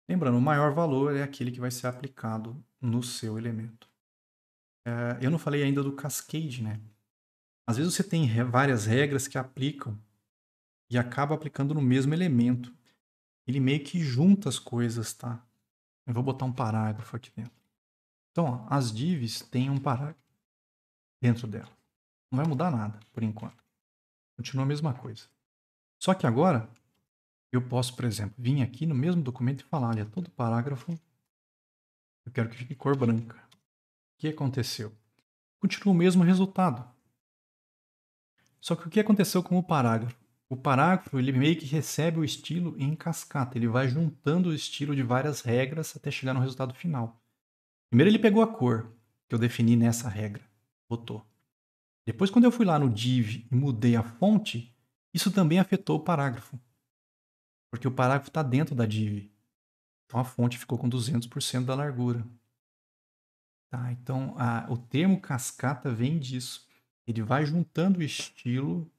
Lembrando, o maior valor é aquele que vai ser aplicado no seu elemento. É, eu não falei ainda do cascade, né? Às vezes você tem várias regras que aplicam e acaba aplicando no mesmo elemento. Ele meio que junta as coisas, tá? Eu vou botar um parágrafo aqui dentro. Então, ó, as divs têm um parágrafo dentro dela. Não vai mudar nada, por enquanto. Continua a mesma coisa. Só que agora, eu posso, por exemplo, vir aqui no mesmo documento e falar, olha, todo parágrafo, eu quero que fique cor branca. O que aconteceu? Continua o mesmo resultado. Só que o que aconteceu com o parágrafo? O parágrafo ele meio que recebe o estilo em cascata, ele vai juntando o estilo de várias regras até chegar no resultado final. Primeiro ele pegou a cor que eu defini nessa regra, botou. Depois quando eu fui lá no div e mudei a fonte, isso também afetou o parágrafo, porque o parágrafo está dentro da div. Então a fonte ficou com 200% da largura. Tá, então a, o termo cascata vem disso. Ele vai juntando o estilo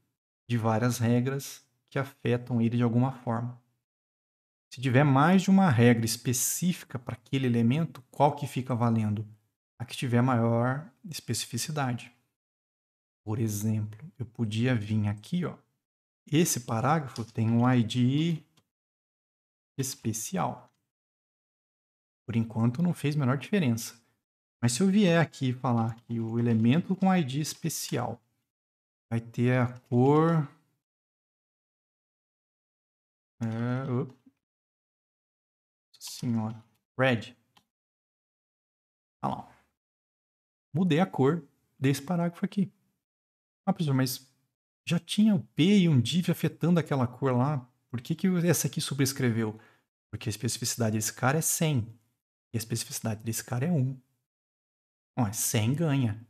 de várias regras que afetam ele de alguma forma. Se tiver mais de uma regra específica para aquele elemento, qual que fica valendo? A que tiver maior especificidade. Por exemplo, eu podia vir aqui, ó, esse parágrafo tem um ID especial. Por enquanto não fez a menor diferença. Mas se eu vier aqui falar que o elemento com ID especial vai ter a cor. É, senhora. Red. Olha tá lá. Mudei a cor desse parágrafo aqui. Ah, professor, mas já tinha o P e um div afetando aquela cor lá. Por que, que essa aqui sobrescreveu? Porque a especificidade desse cara é 100. E a especificidade desse cara é 1. Ó, 100 é ganha.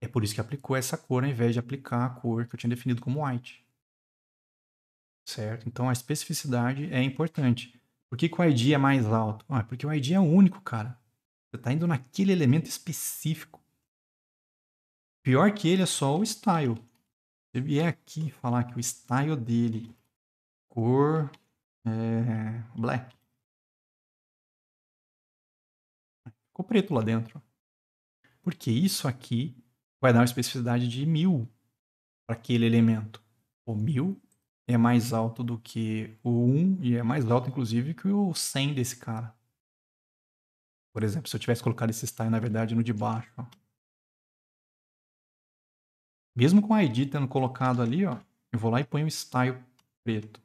É por isso que aplicou essa cor ao invés de aplicar a cor que eu tinha definido como white. Certo? Então a especificidade é importante. Por que, que o ID é mais alto? Ah, porque o ID é único, cara. Você está indo naquele elemento específico. Pior que ele é só o style você vier aqui falar que o style dele, cor é, black. Ficou preto lá dentro. Porque isso aqui vai dar uma especificidade de 1000 para aquele elemento. O 1000 é mais alto do que o 1 e é mais alto, inclusive, que o 100 desse cara. Por exemplo, se eu tivesse colocado esse style, na verdade, no de baixo. Ó. Mesmo com o ID tendo colocado ali, ó, eu vou lá e ponho o style preto.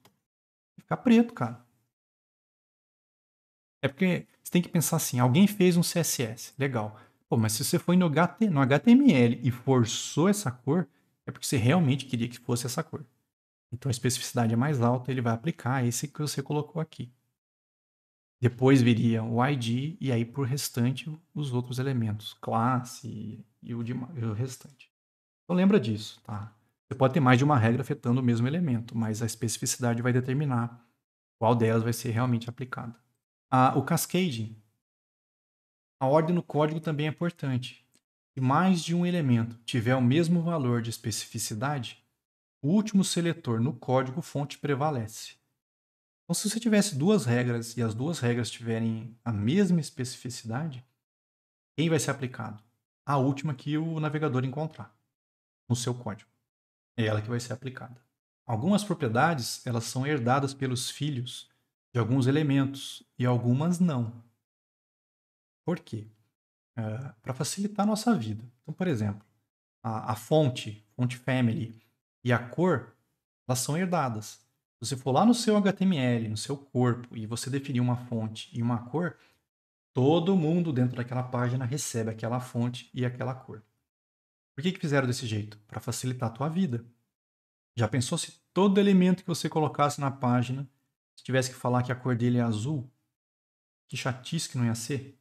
Fica preto, cara. É porque você tem que pensar assim, alguém fez um CSS, legal. Pô, mas se você foi no, HT, no HTML e forçou essa cor, é porque você realmente queria que fosse essa cor. Então a especificidade é mais alta, ele vai aplicar esse que você colocou aqui. Depois viria o ID e aí por restante os outros elementos, classe e o, de, e o restante. Então lembra disso, tá? Você pode ter mais de uma regra afetando o mesmo elemento, mas a especificidade vai determinar qual delas vai ser realmente aplicada. Ah, o cascading. A ordem no código também é importante. Se mais de um elemento tiver o mesmo valor de especificidade, o último seletor no código fonte prevalece. Então, se você tivesse duas regras e as duas regras tiverem a mesma especificidade, quem vai ser aplicado? A última que o navegador encontrar no seu código. É ela que vai ser aplicada. Algumas propriedades elas são herdadas pelos filhos de alguns elementos e algumas não. Por quê? É, Para facilitar a nossa vida. Então, por exemplo, a, a fonte, fonte family e a cor, elas são herdadas. Se você for lá no seu HTML, no seu corpo, e você definir uma fonte e uma cor, todo mundo dentro daquela página recebe aquela fonte e aquela cor. Por que, que fizeram desse jeito? Para facilitar a tua vida. Já pensou se todo elemento que você colocasse na página, se tivesse que falar que a cor dele é azul? Que chatice que não ia ser?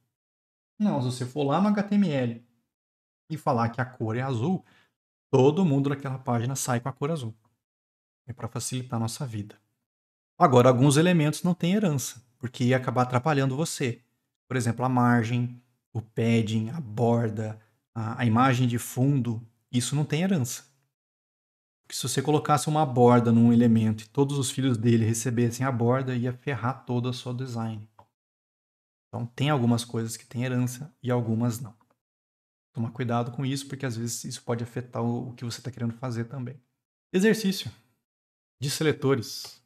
Não, se você for lá no HTML e falar que a cor é azul, todo mundo naquela página sai com a cor azul. É para facilitar a nossa vida. Agora, alguns elementos não têm herança, porque ia acabar atrapalhando você. Por exemplo, a margem, o padding, a borda, a, a imagem de fundo, isso não tem herança. Porque se você colocasse uma borda num elemento e todos os filhos dele recebessem a borda, ia ferrar todo o seu design. Então tem algumas coisas que têm herança e algumas não. Toma cuidado com isso, porque às vezes isso pode afetar o que você está querendo fazer também. Exercício de seletores.